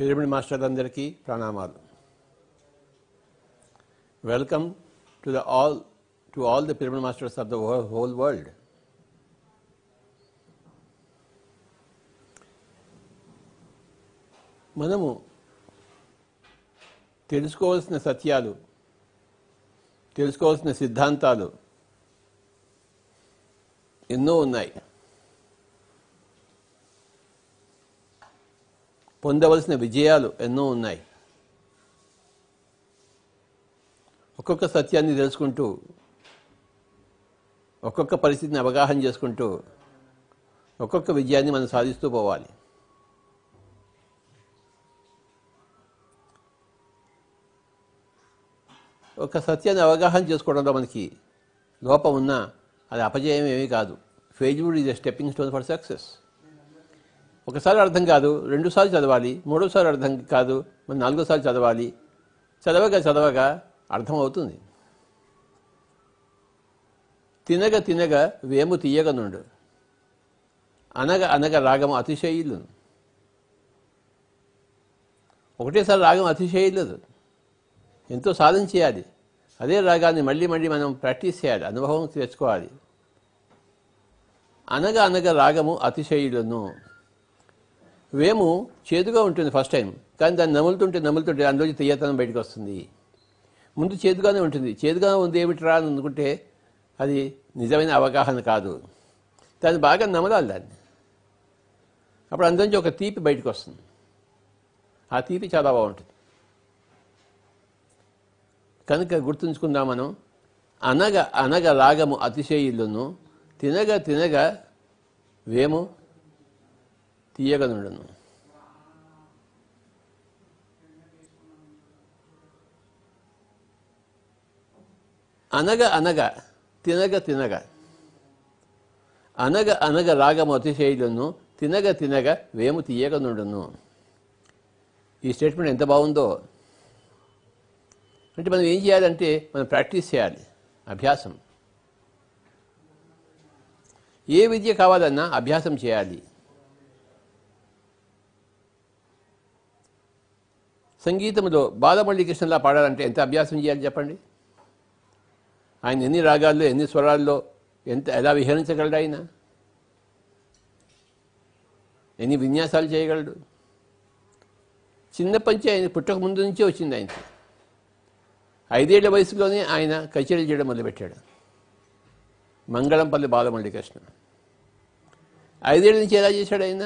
Pyramid మాస్టర్లందరికీ ప్రణామాలు welcome to the all to all the pyramid masters of the whole world మనము తెలుసుకోవాల్సిన సత్యాలు తెలుసుకోవాల్సిన సిద్ధాంతాలు ఎన్నో ఉన్నాయి పొందవలసిన విజయాలు ఎన్నో ఉన్నాయి ఒక్కొక్క సత్యాన్ని తెలుసుకుంటూ ఒక్కొక్క పరిస్థితిని అవగాహన చేసుకుంటూ ఒక్కొక్క విజయాన్ని మనం సాధిస్తూ పోవాలి ఒక సత్యాన్ని అవగాహన చేసుకోవడంలో మనకి లోపం ఉన్నా అది అపజయం ఏమీ కాదు failure is a stepping stone for success ఒకసారి అర్థం కాదు రెండుసార్లు చదవాలి మూడోసారి అర్థం కాదు మరి నాలుగోసారి చదవాలి చదవక చదవక అర్థమవుతుంది తినగ తినగ వేము తీయగనుండు అనగ అనగ రాగం అతిశయిల్లును ఒకటేసారి రాగం అతిశయిల్లదు ఎంతో సాధన చేయాలి అదే రాగాన్ని మళ్ళీ మళ్ళీ మనం ప్రాక్టీస్ చేయాలి అనుభవం తెచ్చుకోవాలి అనగ అనగ రాగము అతిశయులను వేము చేదుగా ఉంటుంది ఫస్ట్ టైం కానీ దాన్ని నములుతుంటే నములుతుంటే అందులో తెయ్యతనం బయటకు వస్తుంది ముందు చేదుగానే ఉంటుంది చేదుగా ఉంది ఏమిట్రా అని అనుకుంటే అది నిజమైన అవగాహన కాదు దాన్ని బాగా నమలాలి దాన్ని అప్పుడు అందులోంచి ఒక తీపి బయటకు వస్తుంది ఆ తీపి చాలా బాగుంటుంది కనుక గుర్తుంచుకుందాం మనం అనగ అనగ రాగము అతిశయులను తినగ తినగ వేము తీయగనుడును అనగ అనగ తినగ తినగ అనగ అనగ రాగము అతిశయులను తినగ తినగ వేము తీయగనుడును ఈ స్టేట్మెంట్ ఎంత బాగుందో అంటే మనం ఏం చేయాలంటే మనం ప్రాక్టీస్ చేయాలి అభ్యాసం ఏ విద్య కావాలన్నా అభ్యాసం చేయాలి సంగీతంలో బాలమల్లికృష్ణలా పాడాలంటే ఎంత అభ్యాసం చేయాలి చెప్పండి ఆయన ఎన్ని రాగాల్లో ఎన్ని స్వరాల్లో ఎంత ఎలా విహరించగలడు ఆయన ఎన్ని విన్యాసాలు చేయగలడు చిన్నప్పటి ఆయన పుట్టక ముందు నుంచే వచ్చింది ఆయన ఐదేళ్ల వయసులోనే ఆయన కచేరీ చేయడం మొదలుపెట్టాడు మంగళంపల్లి బాలమల్లికృష్ణ ఐదేళ్ల నుంచి ఎలా చేశాడు ఆయన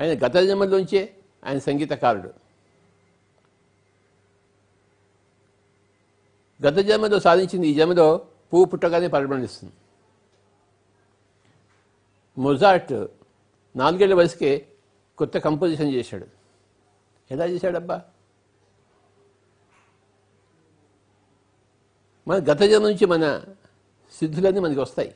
ఆయన గత జన్మలోంచే ఆయన సంగీతకారుడు గత జన్మలో సాధించింది ఈ జన్మలో పువ్వు పుట్టగానే పరిమణిస్తుంది మొజార్ట్ నాలుగేళ్ల వయసుకే కొత్త కంపోజిషన్ చేశాడు ఎలా చేశాడబ్బా మన గత జన్మ నుంచి మన సిద్ధులన్నీ మనకి వస్తాయి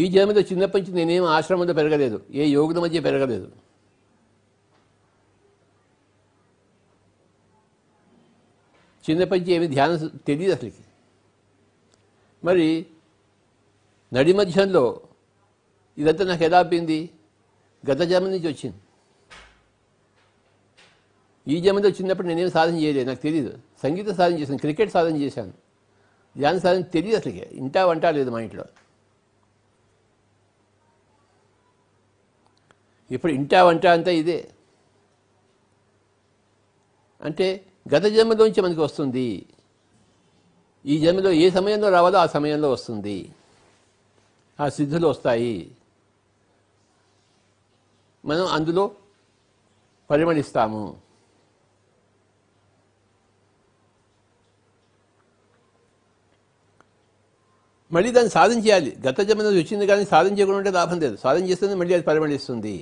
ఈ జన్మతో చిన్నప్పటి నుంచి నేనేం ఆశ్రమంతో పెరగలేదు ఏ యోగుల మధ్య పెరగలేదు చిన్నప్పటి ఏమి ధ్యానం తెలియదు అసలుకి మరి నడి మధ్యంలో ఇదంతా నాకు ఎలా అప్పింది గత జన్మ నుంచి వచ్చింది ఈ జన్మతో చిన్నప్పుడు నేనేం సాధన చేయలేదు నాకు తెలియదు సంగీత సాధన చేశాను క్రికెట్ సాధన చేశాను ధ్యాన సాధన తెలియదు అసలుకే ఇంటా వంట లేదు మా ఇంట్లో ఇప్పుడు ఇంటా వంట అంతా ఇదే అంటే గత జన్మలోంచి మనకి వస్తుంది ఈ జన్మలో ఏ సమయంలో రావాలో ఆ సమయంలో వస్తుంది ఆ సిద్ధులు వస్తాయి మనం అందులో పరిమణిస్తాము మళ్ళీ దాన్ని సాధించేయాలి గత జన్మలో వచ్చింది కానీ సాధించకుండా ఉంటే లాభం లేదు సాధన చేస్తేనే మళ్ళీ అది పరిమణిస్తుంది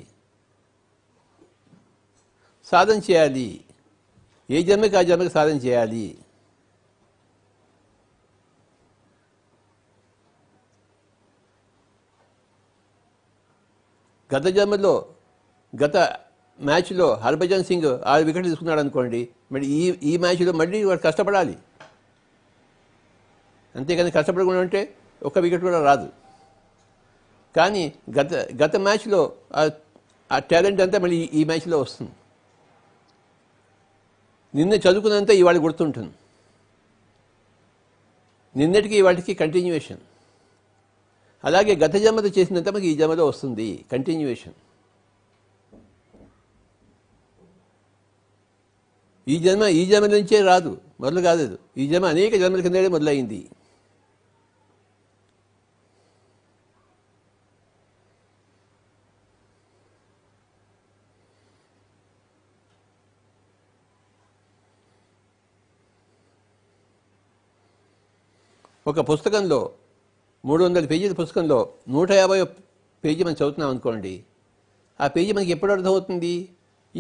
సాధన చేయాలి ఏ జన్మకి ఆ జన్మకి సాధన చేయాలి గత జన్మలో గత మ్యాచ్లో హర్భజన్ సింగ్ ఆరు వికెట్లు తీసుకున్నాడు అనుకోండి మరి ఈ ఈ మ్యాచ్లో మళ్ళీ వాడు కష్టపడాలి అంతేకాని కష్టపడకుండా ఉంటే ఒక్క వికెట్ కూడా రాదు కానీ గత గత మ్యాచ్లో ఆ టాలెంట్ అంతా మళ్ళీ ఈ మ్యాచ్లో వస్తుంది నిన్న చదువుకున్నంత ఇవాళ గుర్తుంటుంది నిన్నటికి ఇవాటికి కంటిన్యూషన్ అలాగే గత జన్మత చేసినంత మనకి ఈ జన్మలో వస్తుంది కంటిన్యూయేషన్ ఈ జన్మ ఈ జన్మ నుంచే రాదు మొదలు కాదు ఈ జన్మ అనేక జన్మల కింద మొదలైంది ఒక పుస్తకంలో మూడు వందల పేజీల పుస్తకంలో నూట యాభై పేజీ మనం చదువుతున్నాం అనుకోండి ఆ పేజీ మనకి ఎప్పుడు అర్థమవుతుంది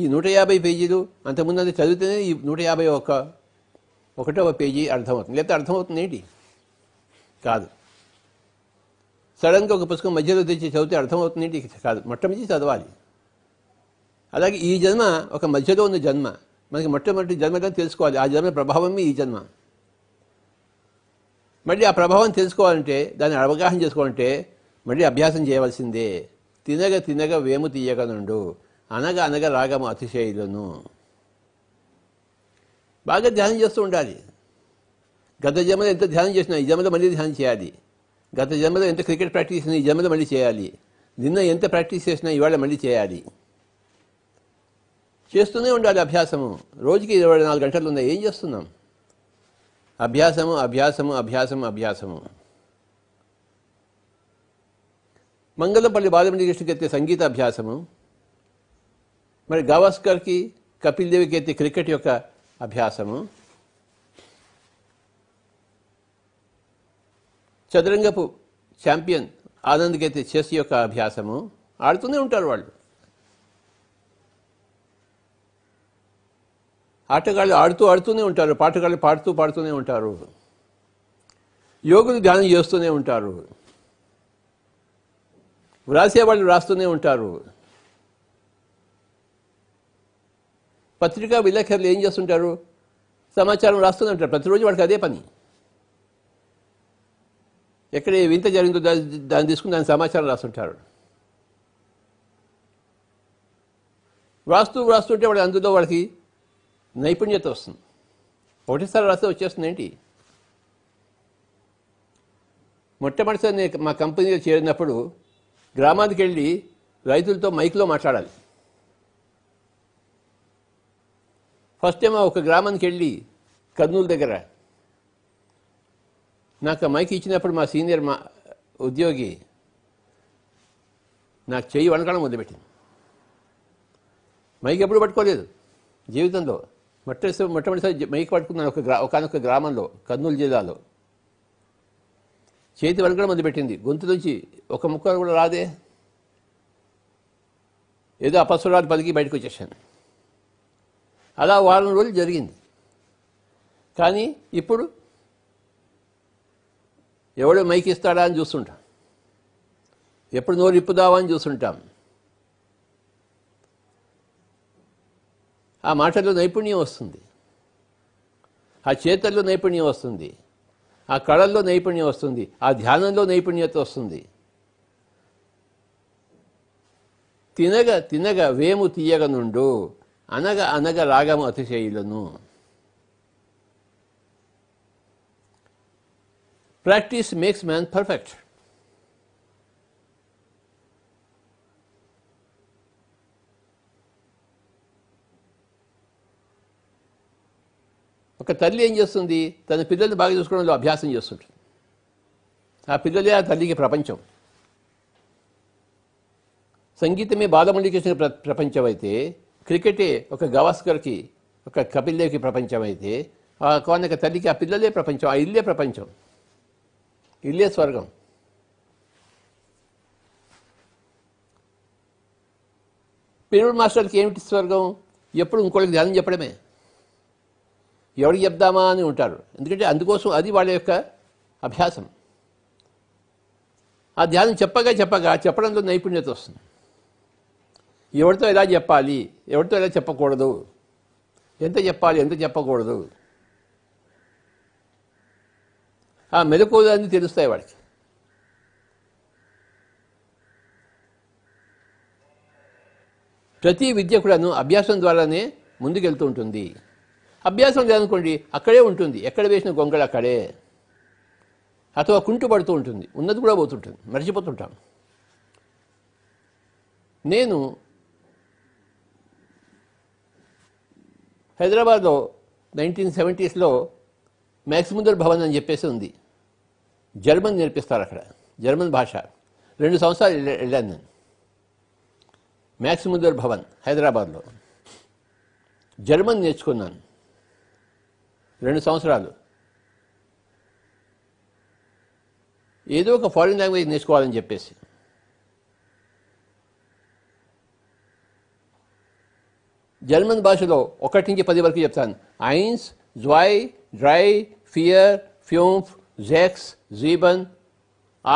ఈ నూట యాభై పేజీలు అంతకుముందు అది చదివితేనే ఈ నూట యాభై ఒక ఒకటవ పేజీ అర్థమవుతుంది లేకపోతే అర్థమవుతుంది ఏంటి కాదు సడన్గా ఒక పుస్తకం మధ్యలో తెచ్చి చదివితే అర్థమవుతుంది ఏంటి కాదు మొట్టమొదటి చదవాలి అలాగే ఈ జన్మ ఒక మధ్యలో ఉన్న జన్మ మనకి మొట్టమొదటి జన్మగా తెలుసుకోవాలి ఆ జన్మ ప్రభావమే ఈ జన్మ మళ్ళీ ఆ ప్రభావం తెలుసుకోవాలంటే దాన్ని అవగాహన చేసుకోవాలంటే మళ్ళీ అభ్యాసం చేయవలసిందే తినగ తినగ వేము నుండు అనగ అనగ రాగము అతిశయులను బాగా ధ్యానం చేస్తూ ఉండాలి గత జన్మలో ఎంత ధ్యానం చేసినా ఈ జన్మలో మళ్ళీ ధ్యానం చేయాలి గత జన్మలో ఎంత క్రికెట్ ప్రాక్టీస్ చేసినా ఈ జన్మలో మళ్ళీ చేయాలి నిన్న ఎంత ప్రాక్టీస్ చేసినా ఇవాళ మళ్ళీ చేయాలి చేస్తూనే ఉండాలి అభ్యాసము రోజుకి ఇరవై నాలుగు గంటలు ఉన్నాయి ఏం చేస్తున్నాం అభ్యాసము అభ్యాసము అభ్యాసము అభ్యాసము మంగళంపల్లి కృష్ణకి అయితే సంగీత అభ్యాసము మరి గావస్కర్కి కపిల్ దేవికి అయితే క్రికెట్ యొక్క అభ్యాసము చదరంగపు ఛాంపియన్ ఆనంద్కి అయితే చెస్ యొక్క అభ్యాసము ఆడుతూనే ఉంటారు వాళ్ళు ఆటగాళ్ళు ఆడుతూ ఆడుతూనే ఉంటారు పాటగాళ్ళు పాడుతూ పాడుతూనే ఉంటారు యోగులు ధ్యానం చేస్తూనే ఉంటారు వ్రాసేవాళ్ళు రాస్తూనే ఉంటారు పత్రికా విలేకరులు ఏం చేస్తుంటారు సమాచారం రాస్తూనే ఉంటారు ప్రతిరోజు వాడికి అదే పని ఎక్కడ వింత జరిగిందో దాన్ని తీసుకుని దాని సమాచారం రాస్తుంటారు వ్రాస్తూ వ్రాస్తుంటే వాడు అందులో వాళ్ళకి నైపుణ్యత వస్తుంది ఒకటిసారి రాస్తే వచ్చేస్తుంది ఏంటి మొట్టమొదటిసారి నేను మా కంపెనీలో చేరినప్పుడు గ్రామానికి వెళ్ళి రైతులతో మైక్లో మాట్లాడాలి ఫస్ట్ టైం ఒక గ్రామానికి వెళ్ళి కర్నూలు దగ్గర నాకు మైక్ ఇచ్చినప్పుడు మా సీనియర్ మా ఉద్యోగి నాకు చెయ్యి వణకడం మొదలుపెట్టింది మైక్ ఎప్పుడు పట్టుకోలేదు జీవితంలో మొట్టమొదటిసారి మొట్టమొదటిసారి మైక్ పట్టుకున్నాను ఒక గ్రా ఒకనొక గ్రామంలో కర్నూలు జిల్లాలో చేతి వరకు కూడా మంది పెట్టింది గొంతు నుంచి ఒక ముక్క కూడా రాదే ఏదో అపస్వరాలు పలికి బయటకు వచ్చేసాను అలా వారం రోజులు జరిగింది కానీ ఇప్పుడు ఎవడో మైక్ ఇస్తాడా అని చూస్తుంటాం ఎప్పుడు నోరు ఇప్పుదావా అని చూస్తుంటాం ఆ మాటల్లో నైపుణ్యం వస్తుంది ఆ చేతల్లో నైపుణ్యం వస్తుంది ఆ కళల్లో నైపుణ్యం వస్తుంది ఆ ధ్యానంలో నైపుణ్యత వస్తుంది తినగ తినగ వేము తీయగ నుండు అనగ అనగ రాగము అతిశయులను ప్రాక్టీస్ మేక్స్ మ్యాన్ పర్ఫెక్ట్ ఒక తల్లి ఏం చేస్తుంది తన పిల్లల్ని బాగా చూసుకోవడంలో అభ్యాసం చేస్తుంటుంది ఆ పిల్లలే ఆ తల్లికి ప్రపంచం సంగీతమే బాలమణి చేసిన ప్ర ప్రపంచం అయితే క్రికెటే ఒక గవాస్కర్కి ఒక కపిల్దేవ్కి ప్రపంచం అయితే ఆ కోనక తల్లికి ఆ పిల్లలే ప్రపంచం ఆ ఇల్లే ప్రపంచం ఇల్లే స్వర్గం పిరుడు మాస్టర్కి ఏమిటి స్వర్గం ఎప్పుడు ఇంకోళ్ళకి ధ్యానం చెప్పడమే ఎవరికి చెప్దామా అని ఉంటారు ఎందుకంటే అందుకోసం అది వాళ్ళ యొక్క అభ్యాసం ఆ ధ్యానం చెప్పగా చెప్పగా చెప్పడంలో నైపుణ్యత వస్తుంది ఎవరితో ఎలా చెప్పాలి ఎవరితో ఎలా చెప్పకూడదు ఎంత చెప్పాలి ఎంత చెప్పకూడదు ఆ అన్నీ తెలుస్తాయి వాడికి ప్రతి విద్య కూడాను అభ్యాసం ద్వారానే ముందుకెళ్తూ ఉంటుంది అభ్యాసం లేదనుకోండి అక్కడే ఉంటుంది ఎక్కడ వేసిన గొంగళ అక్కడే అథవా కుంటు పడుతూ ఉంటుంది ఉన్నది కూడా పోతుంటుంది మర్చిపోతుంటాం నేను హైదరాబాద్లో నైన్టీన్ సెవెంటీస్లో మ్యాక్సిముందర్ భవన్ అని చెప్పేసి ఉంది జర్మన్ నేర్పిస్తారు అక్కడ జర్మన్ భాష రెండు సంవత్సరాలు వెళ్ళాను నేను మ్యాక్సిముందర్ భవన్ హైదరాబాద్లో జర్మన్ నేర్చుకున్నాను రెండు సంవత్సరాలు ఏదో ఒక ఫారిన్ లాంగ్వేజ్ నేర్చుకోవాలని చెప్పేసి జర్మన్ భాషలో ఒకటి నుంచి పది వరకు చెప్తాను ఐన్స్ జ్వై డ్రై ఫియర్ ఫ్యూంఫ్ జెక్స్ జీబన్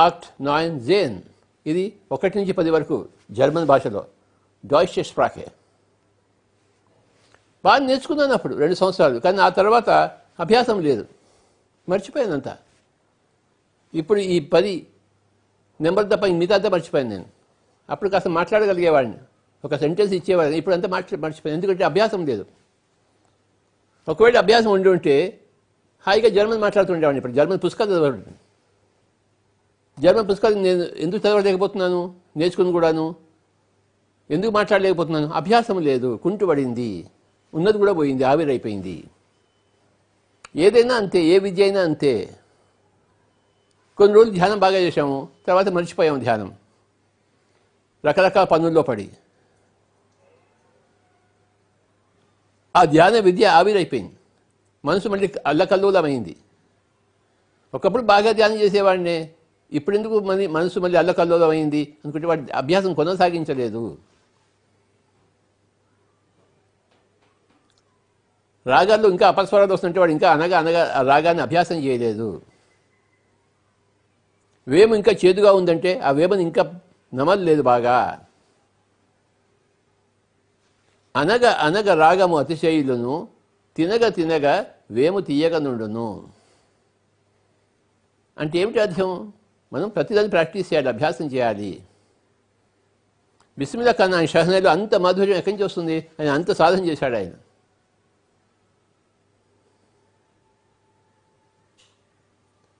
ఆక్ట్ నాయన్ జేన్ ఇది ఒకటి నుంచి పది వరకు జర్మన్ భాషలో డాయిష్ స్ప్రాకే బాగా నేర్చుకున్నాను అప్పుడు రెండు సంవత్సరాలు కానీ ఆ తర్వాత అభ్యాసం లేదు మర్చిపోయానంత ఇప్పుడు ఈ పది నెంబర్ తప్ప మిగతాంతా మర్చిపోయాను నేను అప్పుడు కాస్త మాట్లాడగలిగేవాడిని ఒక సెంటెన్స్ ఇచ్చేవాడిని ఇప్పుడు అంతా మాట్లా మర్చిపోయాను ఎందుకంటే అభ్యాసం లేదు ఒకవేళ అభ్యాసం ఉండి ఉంటే హాయిగా జర్మన్ మాట్లాడుతుండేవాడిని ఇప్పుడు జర్మన్ పుస్తకాలు చదవడం జర్మన్ పుస్తకాలు నేను ఎందుకు చదవలేకపోతున్నాను నేర్చుకుని కూడాను ఎందుకు మాట్లాడలేకపోతున్నాను అభ్యాసం లేదు పడింది ఉన్నది కూడా పోయింది ఆవిరైపోయింది ఏదైనా అంతే ఏ విద్య అయినా అంతే కొన్ని రోజులు ధ్యానం బాగా చేశాము తర్వాత మర్చిపోయాము ధ్యానం రకరకాల పనుల్లో పడి ఆ ధ్యాన విద్య ఆవిరైపోయింది మనసు మళ్ళీ అల్లకల్లోలమైంది ఒకప్పుడు బాగా ధ్యానం చేసేవాడినే ఇప్పుడెందుకు మళ్ళీ మనసు మళ్ళీ అల్లకల్లోలమైంది అనుకుంటే వాడి అభ్యాసం కొనసాగించలేదు రాగాల్లో ఇంకా అపస్వరాలు వస్తుంటే వాడు ఇంకా అనగా అనగా రాగాన్ని అభ్యాసం చేయలేదు వేము ఇంకా చేదుగా ఉందంటే ఆ వేమను ఇంకా నమలలేదు బాగా అనగ అనగ రాగము అతిశయులను తినగ తినగ వేము తీయగనుండును అంటే ఏమిటి అర్థం మనం ప్రతిదాన్ని ప్రాక్టీస్ చేయాలి అభ్యాసం చేయాలి బిస్మిల ఖాన్ ఆయన షహనాలో అంత మాధుర్యం ఎక్కడి నుంచి వస్తుంది ఆయన అంత సాధన చేశాడు ఆయన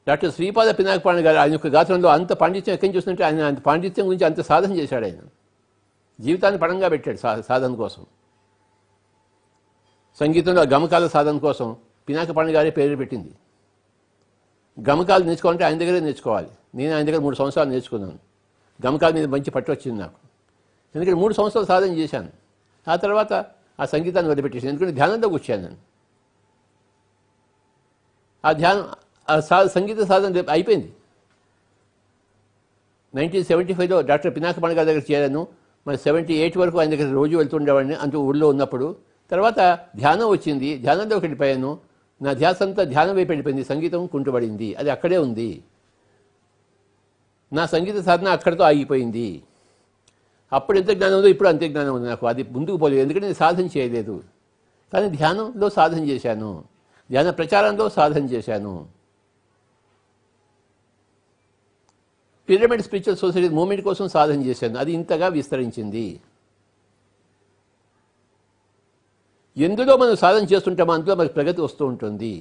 డాక్టర్ శ్రీపాద పినాకపాణి గారు ఆయన యొక్క గాత్రంలో అంత పాండిత్యం ఎక్కడి చూస్తుంటే ఆయన అంత పాండిత్యం గురించి అంత సాధన చేశాడు ఆయన జీవితాన్ని పడంగా పెట్టాడు సాధన కోసం సంగీతంలో గమకాల సాధన కోసం పినాకపాణి గారే పేరు పెట్టింది గమకాలు నేర్చుకోవాలంటే ఆయన దగ్గరే నేర్చుకోవాలి నేను ఆయన దగ్గర మూడు సంవత్సరాలు నేర్చుకున్నాను గమకాల మీద మంచి పట్టు వచ్చింది నాకు ఎందుకంటే మూడు సంవత్సరాలు సాధన చేశాను ఆ తర్వాత ఆ సంగీతాన్ని వదిలిపెట్టేసాను ఎందుకంటే ధ్యానంలో కూర్చాను నేను ఆ ధ్యానం సంగీత సాధన రేపు అయిపోయింది నైన్టీన్ సెవెంటీ ఫైవ్లో డాక్టర్ పినాక గారి దగ్గర చేరాను మరి సెవెంటీ ఎయిట్ వరకు ఆయన దగ్గర రోజు వెళ్తుండేవాడిని అంత ఊళ్ళో ఉన్నప్పుడు తర్వాత ధ్యానం వచ్చింది ధ్యానంలోకి వెళ్ళిపోయాను నా ధ్యాస అంతా ధ్యానం వైపు వెళ్ళిపోయింది సంగీతం కుంటుబడింది అది అక్కడే ఉంది నా సంగీత సాధన అక్కడితో ఆగిపోయింది అప్పుడు ఎంత జ్ఞానం ఉందో ఇప్పుడు అంతే జ్ఞానం ఉంది నాకు అది ముందుకు పోలేదు ఎందుకంటే నేను సాధన చేయలేదు కానీ ధ్యానంలో సాధన చేశాను ధ్యాన ప్రచారంలో సాధన చేశాను పిరమిడ్ స్పిరిచువల్ సొసైటీ మూమెంట్ కోసం సాధన చేశాను అది ఇంతగా విస్తరించింది ఎందులో మనం సాధన చేస్తుంటామో అందులో మనకు ప్రగతి వస్తూ ఉంటుంది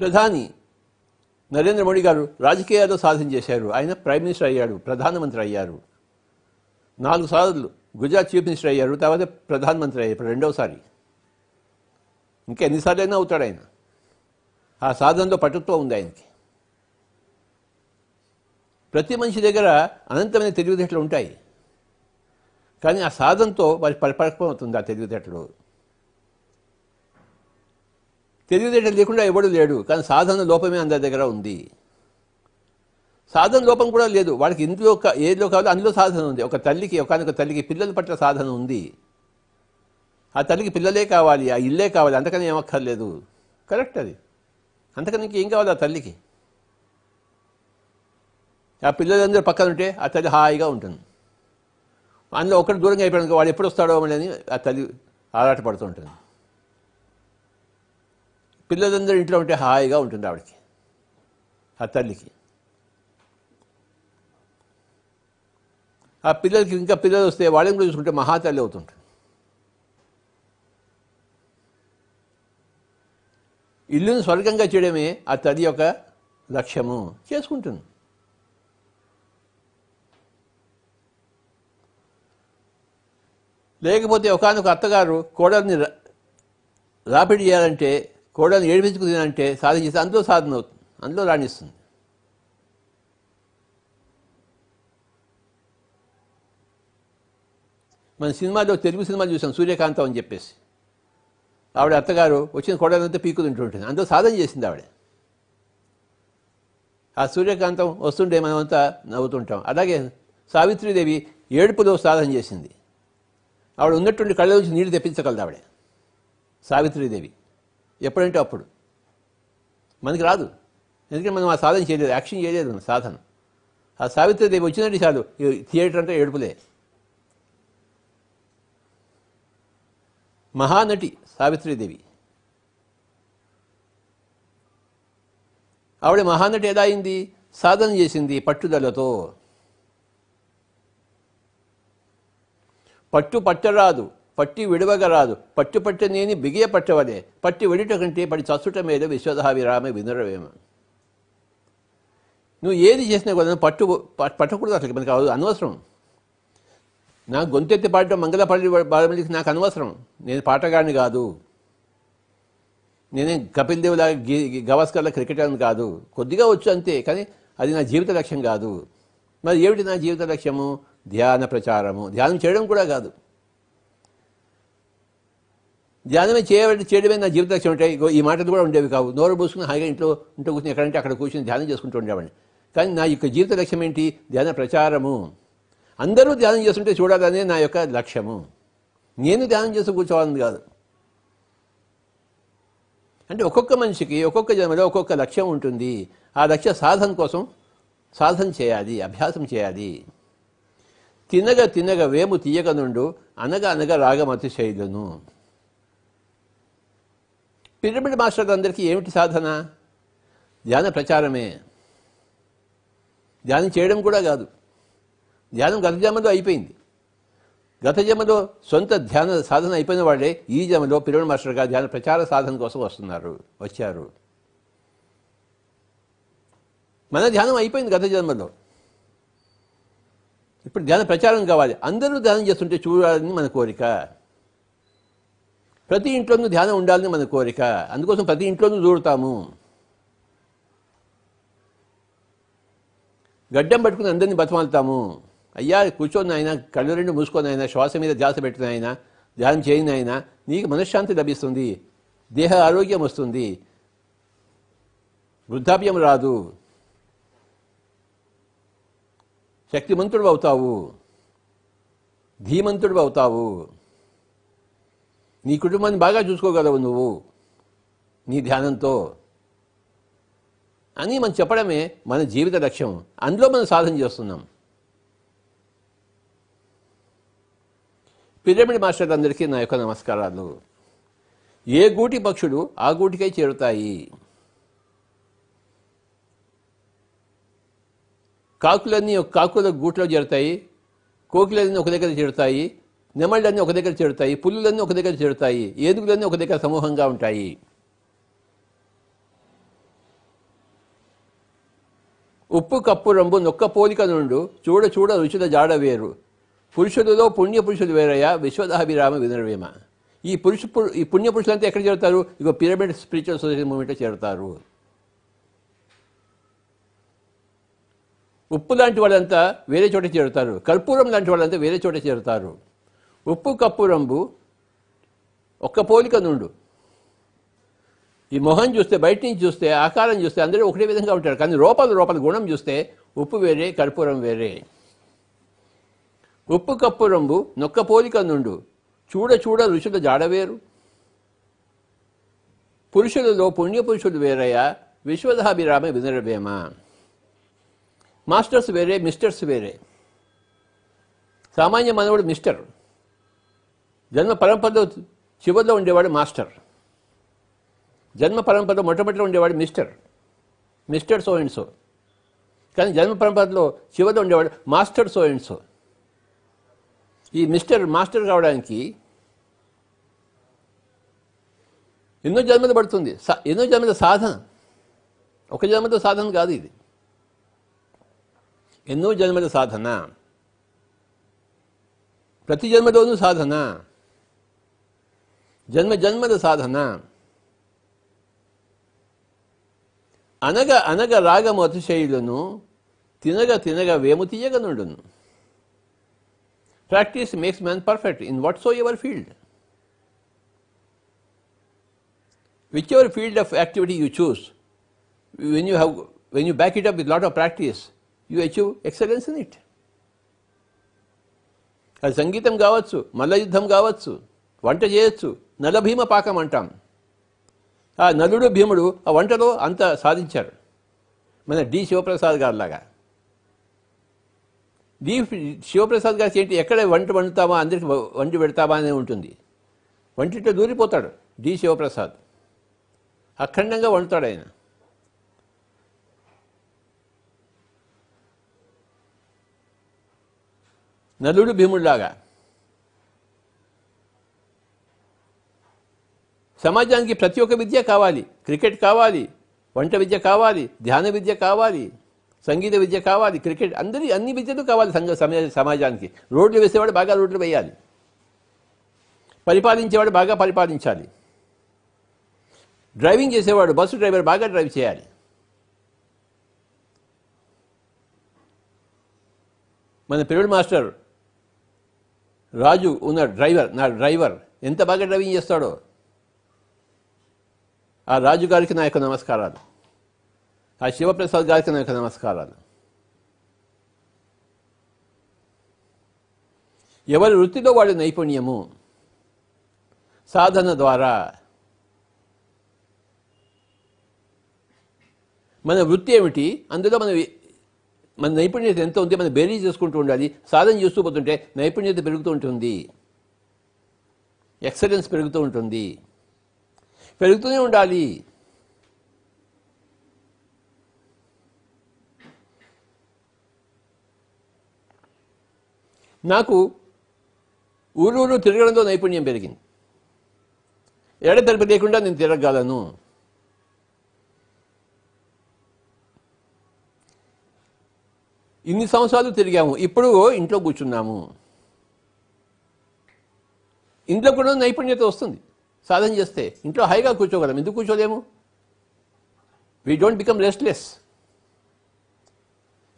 ప్రధాని నరేంద్ర మోడీ గారు రాజకీయాల్లో సాధన చేశారు ఆయన ప్రైమ్ మినిస్టర్ అయ్యాడు ప్రధానమంత్రి అయ్యారు నాలుగు సార్లు గుజరాత్ చీఫ్ మినిస్టర్ అయ్యారు తర్వాత ప్రధానమంత్రి అయ్యారు రెండవసారి ఇంకా ఎన్నిసార్లు అయినా అవుతాడు ఆయన ఆ సాధనలో పటుత్వం ఉంది ఆయనకి ప్రతి మనిషి దగ్గర అనంతమైన తెలివితేటలు ఉంటాయి కానీ ఆ సాధనతో వారి పరిపక్వం అవుతుంది ఆ తెలివితేటలు తెలివితేటలు లేకుండా ఎవడు లేడు కానీ సాధన లోపమే అందరి దగ్గర ఉంది సాధన లోపం కూడా లేదు వాళ్ళకి ఇందులో ఏదిలో కావాలో అందులో సాధన ఉంది ఒక తల్లికి ఒకనొక తల్లికి పిల్లల పట్ల సాధన ఉంది ఆ తల్లికి పిల్లలే కావాలి ఆ ఇల్లే కావాలి అంతకని ఏమక్కర్లేదు కరెక్ట్ అది ఇంకా ఏం కావాలి ఆ తల్లికి ఆ పిల్లలందరూ పక్కన ఉంటే ఆ తల్లి హాయిగా ఉంటుంది అందులో ఒకటి దూరంగా అయిపోయాడు వాడు ఎప్పుడు వస్తాడో అని ఆ తల్లి ఆరాట పడుతూ ఉంటుంది పిల్లలందరూ ఇంట్లో ఉంటే హాయిగా ఉంటుంది ఆవిడకి ఆ తల్లికి ఆ పిల్లలకి ఇంకా పిల్లలు వస్తే వాళ్ళని కూడా చూసుకుంటే మహాతల్లి అవుతుంటుంది ఇల్లును స్వర్గంగా చేయడమే ఆ తది యొక్క లక్ష్యము చేసుకుంటుంది లేకపోతే ఒకనొక అత్తగారు కోడల్ని రాపిడి చేయాలంటే కోడల్ని ఏడిపించుకుందంటే సాధన చేస్తే అందులో సాధన అవుతుంది అందులో రాణిస్తుంది మన సినిమాలో తెలుగు సినిమా చూసాం సూర్యకాంతం అని చెప్పేసి ఆవిడ అత్తగారు వచ్చిన కొడలంతా పీకు తింటుంటుంది అందులో సాధన చేసింది ఆవిడ ఆ సూర్యకాంతం వస్తుంటే మనమంతా నవ్వుతుంటాం అలాగే సావిత్రీదేవి ఏడుపులో సాధన చేసింది ఆవిడ ఉన్నట్టుండి కళ్ళ నుంచి నీళ్లు తెప్పించగలదు ఆవిడ సావిత్రీదేవి ఎప్పుడంటే అప్పుడు మనకి రాదు ఎందుకంటే మనం ఆ సాధన చేయలేదు యాక్షన్ చేయలేదు సాధన ఆ సావిత్రీదేవి వచ్చినట్టు చాలు థియేటర్ అంటే ఏడుపులే మహానటి సావిత్రీదేవి ఆవిడ మహానటి ఎలా అయింది సాధన చేసింది పట్టుదలతో పట్టు పట్టరాదు పట్టి విడవగరాదు పట్టు పట్టనేని బిగియ పట్టవలే పట్టి విడుట కంటే పడి చచ్చుట మీద విశ్వధావిరామ వినురవేమ నువ్వు ఏది చేసినా కూడా పట్టు పట్టకూడదు అసలు మనకు అనవసరం నా గొంతెత్తి పాడటం మంగళపల్లి బాలమల్లికి నాకు అనవసరం నేను పాటగాడిని కాదు నేనే కపిల్ దేవులా గవాస్కర్ల క్రికెటర్ని కాదు కొద్దిగా వచ్చు అంతే కానీ అది నా జీవిత లక్ష్యం కాదు మరి ఏమిటి నా జీవిత లక్ష్యము ధ్యాన ప్రచారము ధ్యానం చేయడం కూడా కాదు ధ్యానమే చేయబడి చేయడమే నా జీవిత లక్ష్యం ఉంటాయి ఈ మాటలు కూడా ఉండేవి కావు నోరు పూసుకుని హాయిగా ఇంట్లో ఇంట్లో కూర్చుని ఎక్కడంటే అక్కడ కూర్చుని ధ్యానం చేసుకుంటూ ఉండేవాడిని కానీ నా యొక్క జీవిత లక్ష్యం ఏంటి ధ్యాన ప్రచారము అందరూ ధ్యానం చేస్తుంటే చూడాలనే నా యొక్క లక్ష్యము నేను ధ్యానం చేసి కూర్చోవాలని కాదు అంటే ఒక్కొక్క మనిషికి ఒక్కొక్క జన్మలో ఒక్కొక్క లక్ష్యం ఉంటుంది ఆ లక్ష్య సాధన కోసం సాధన చేయాలి అభ్యాసం చేయాలి తినగ తినగ వేము తీయగ నుండు అనగా అనగా రాగమతి శైలును పిరమిడ్ మాస్టర్లు అందరికీ ఏమిటి సాధన ధ్యాన ప్రచారమే ధ్యానం చేయడం కూడా కాదు ధ్యానం గత జన్మలో అయిపోయింది గత జన్మలో సొంత ధ్యాన సాధన అయిపోయిన వాళ్ళే ఈ జన్మలో పిరవణ మాస్టర్ గారు ధ్యాన ప్రచార సాధన కోసం వస్తున్నారు వచ్చారు మన ధ్యానం అయిపోయింది గత జన్మలో ఇప్పుడు ధ్యాన ప్రచారం కావాలి అందరూ ధ్యానం చేస్తుంటే చూడాలని మన కోరిక ప్రతి ఇంట్లోనూ ధ్యానం ఉండాలని మన కోరిక అందుకోసం ప్రతి ఇంట్లోనూ చూడతాము గడ్డం పట్టుకుని అందరినీ బతమాలుతాము అయ్యా కూర్చొని ఆయన కళ్ళు రెండు మూసుకొని ఆయన శ్వాస మీద ధ్యాస పెట్టిన ఆయన ధ్యానం చేయని ఆయన నీకు మనశ్శాంతి లభిస్తుంది దేహ ఆరోగ్యం వస్తుంది వృద్ధాప్యం రాదు శక్తిమంతుడు అవుతావు ధీమంతుడు అవుతావు నీ కుటుంబాన్ని బాగా చూసుకోగలవు నువ్వు నీ ధ్యానంతో అని మనం చెప్పడమే మన జీవిత లక్ష్యం అందులో మనం సాధన చేస్తున్నాం పిరమిడ్ మాస్టర్ అందరికీ నా యొక్క నమస్కారాలు ఏ గూటి పక్షులు ఆ గూటికై చేరుతాయి కాకులన్నీ ఒక కాకుల గూట్లో చేరుతాయి కోకిలన్నీ ఒక దగ్గర చేరుతాయి నెమళ్ళన్నీ ఒక దగ్గర చేరుతాయి పుల్లులన్నీ ఒక దగ్గర చేరుతాయి ఏనుగులన్నీ ఒక దగ్గర సమూహంగా ఉంటాయి ఉప్పు కప్పు రంబు నొక్క పోలిక నుండు చూడ చూడ రుచుల జాడ వేరు పురుషులలో పుణ్య పురుషులు వేరయ్యా విశ్వదాభిరామ వినర్వేమ ఈ పురుష ఈ పుణ్య పురుషులంతా ఎక్కడ చేరుతారు ఇక పిరమిడ్ స్పిరిచువల్ సొసైటీ మూమెంట్లో చేరుతారు ఉప్పు లాంటి వాళ్ళంతా వేరే చోట చేరుతారు కర్పూరం లాంటి వాళ్ళంతా వేరే చోట చేరుతారు ఉప్పు కర్పూరంబు ఒక్క పోలిక నుండు ఈ మొహం చూస్తే బయట నుంచి చూస్తే ఆకారం చూస్తే అందరూ ఒకటే విధంగా ఉంటారు కానీ రూపాలు రూపాల గుణం చూస్తే ఉప్పు వేరే కర్పూరం వేరే ఉప్పు కప్పు రంగు నొక్క పోలిక నుండు చూడ చూడ ఋషుల జాడవేరు పురుషులలో పుణ్యపురుషులు వేరయ్యా విశ్వధాభిరామ వినరవేమ మాస్టర్స్ వేరే మిస్టర్స్ వేరే సామాన్య మానవుడు మిస్టర్ జన్మ పరంపరలో చివరిలో ఉండేవాడు మాస్టర్ జన్మ పరంపరలో మొట్టమొదటిలో ఉండేవాడు mister mister so and so కానీ జన్మ పరంపరలో చివరిలో ఉండేవాడు మాస్టర్ సో అండ్ సో ఈ మిస్టర్ మాస్టర్ కావడానికి ఎన్నో జన్మలు పడుతుంది ఎన్నో జన్మల సాధన ఒక జన్మతో సాధన కాదు ఇది ఎన్నో జన్మల సాధన ప్రతి జన్మలోనూ సాధన జన్మ జన్మల సాధన అనగ అనగ రాగము అతిశైలను తినగ తినగ వేము తీయగనుండును Practice makes man perfect in whatsoever field. Whichever field of activity you choose, when you, have, when you back it up with lot of practice, you achieve excellence in it. అది సంగీతం కావచ్చు మల్లయుద్ధం కావచ్చు వంట చేయొచ్చు నలభీమ పాకం అంటాం ఆ నలుడు భీముడు ఆ వంటలో అంత సాధించారు మన డి శివప్రసాద్ గారిలాగా దీ శివప్రసాద్ గారికి ఏంటి ఎక్కడ వంట వండుతామా అందరికి వండి పెడతామా అనే ఉంటుంది వంటింట్లో దూరిపోతాడు డి శివప్రసాద్ అఖండంగా వండుతాడు ఆయన నలుడు భీముడిలాగా సమాజానికి ప్రతి ఒక్క విద్య కావాలి క్రికెట్ కావాలి వంట విద్య కావాలి ధ్యాన విద్య కావాలి సంగీత విద్య కావాలి క్రికెట్ అందరి అన్ని విద్యలు కావాలి సంఘ సమాజానికి రోడ్లు వేసేవాడు బాగా రోడ్లు వేయాలి పరిపాలించేవాడు బాగా పరిపాలించాలి డ్రైవింగ్ చేసేవాడు బస్సు డ్రైవర్ బాగా డ్రైవ్ చేయాలి మన పిల్లడు మాస్టర్ రాజు ఉన్న డ్రైవర్ నా డ్రైవర్ ఎంత బాగా డ్రైవింగ్ చేస్తాడో ఆ రాజు గారికి నా యొక్క నమస్కారాలు ఆ శివప్రసాద్ గారికి నా యొక్క నమస్కారాలు ఎవరి వృత్తిలో వాడి నైపుణ్యము సాధన ద్వారా మన వృత్తి ఏమిటి అందులో మన మన నైపుణ్యత ఎంత ఉంది మనం బేరీ చేసుకుంటూ ఉండాలి సాధన చేస్తూ పోతుంటే నైపుణ్యత పెరుగుతూ ఉంటుంది ఎక్సలెన్స్ పెరుగుతూ ఉంటుంది పెరుగుతూనే ఉండాలి నాకు ఊరూరు తిరగడంలో నైపుణ్యం పెరిగింది ఎడతెరపి లేకుండా నేను తిరగగలను ఇన్ని సంవత్సరాలు తిరిగాము ఇప్పుడు ఇంట్లో కూర్చున్నాము ఇంట్లో కూడా నైపుణ్యత వస్తుంది సాధన చేస్తే ఇంట్లో హాయిగా కూర్చోగలం ఎందుకు కూర్చోలేము వీ డోంట్ బికమ్ రెస్ట్లెస్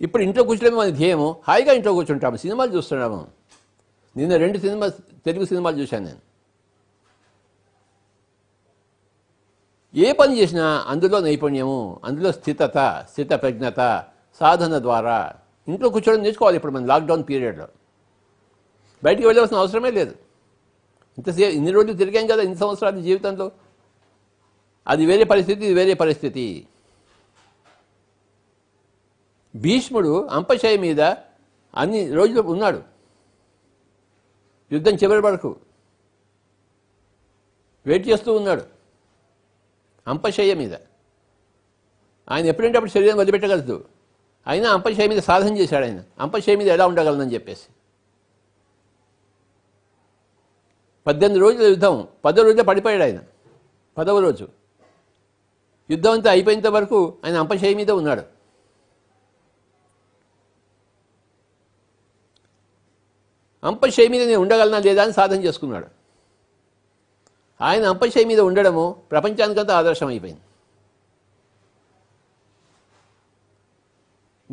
ఇప్పుడు ఇంట్లో కూర్చోడమే మన ధ్యేయము హాయిగా ఇంట్లో కూర్చుంటాము సినిమాలు చూస్తున్నాము నిన్న రెండు సినిమా తెలుగు సినిమాలు చూశాను నేను ఏ పని చేసినా అందులో నైపుణ్యము అందులో స్థితత స్థిత ప్రజ్ఞత సాధన ద్వారా ఇంట్లో కూర్చోవడం నేర్చుకోవాలి ఇప్పుడు మన లాక్డౌన్ పీరియడ్లో బయటికి వెళ్ళవలసిన అవసరమే లేదు ఇంతసేపు ఇన్ని రోజులు తిరిగాం కదా ఇన్ని సంవత్సరాలు జీవితంలో అది వేరే పరిస్థితి ఇది వేరే పరిస్థితి భీష్ముడు అంపశయ మీద అన్ని రోజులు ఉన్నాడు యుద్ధం చివరి వరకు వెయిట్ చేస్తూ ఉన్నాడు అంపశయ్య మీద ఆయన ఎప్పుడంటే అప్పుడు శరీరం వదిలిపెట్టగలదు అయినా అంపశయ మీద సాధన చేశాడు ఆయన అంపశయ మీద ఎలా ఉండగలదని చెప్పేసి పద్దెనిమిది రోజుల యుద్ధం పదో రోజులు పడిపోయాడు ఆయన పదవ రోజు యుద్ధం అంతా అయిపోయినంత వరకు ఆయన అంపశయ మీద ఉన్నాడు అంపశయ మీద నేను ఉండగలనా లేదా అని సాధన చేసుకున్నాడు ఆయన అంపశయ మీద ఉండడము ప్రపంచానికంతా ఆదర్శం అయిపోయింది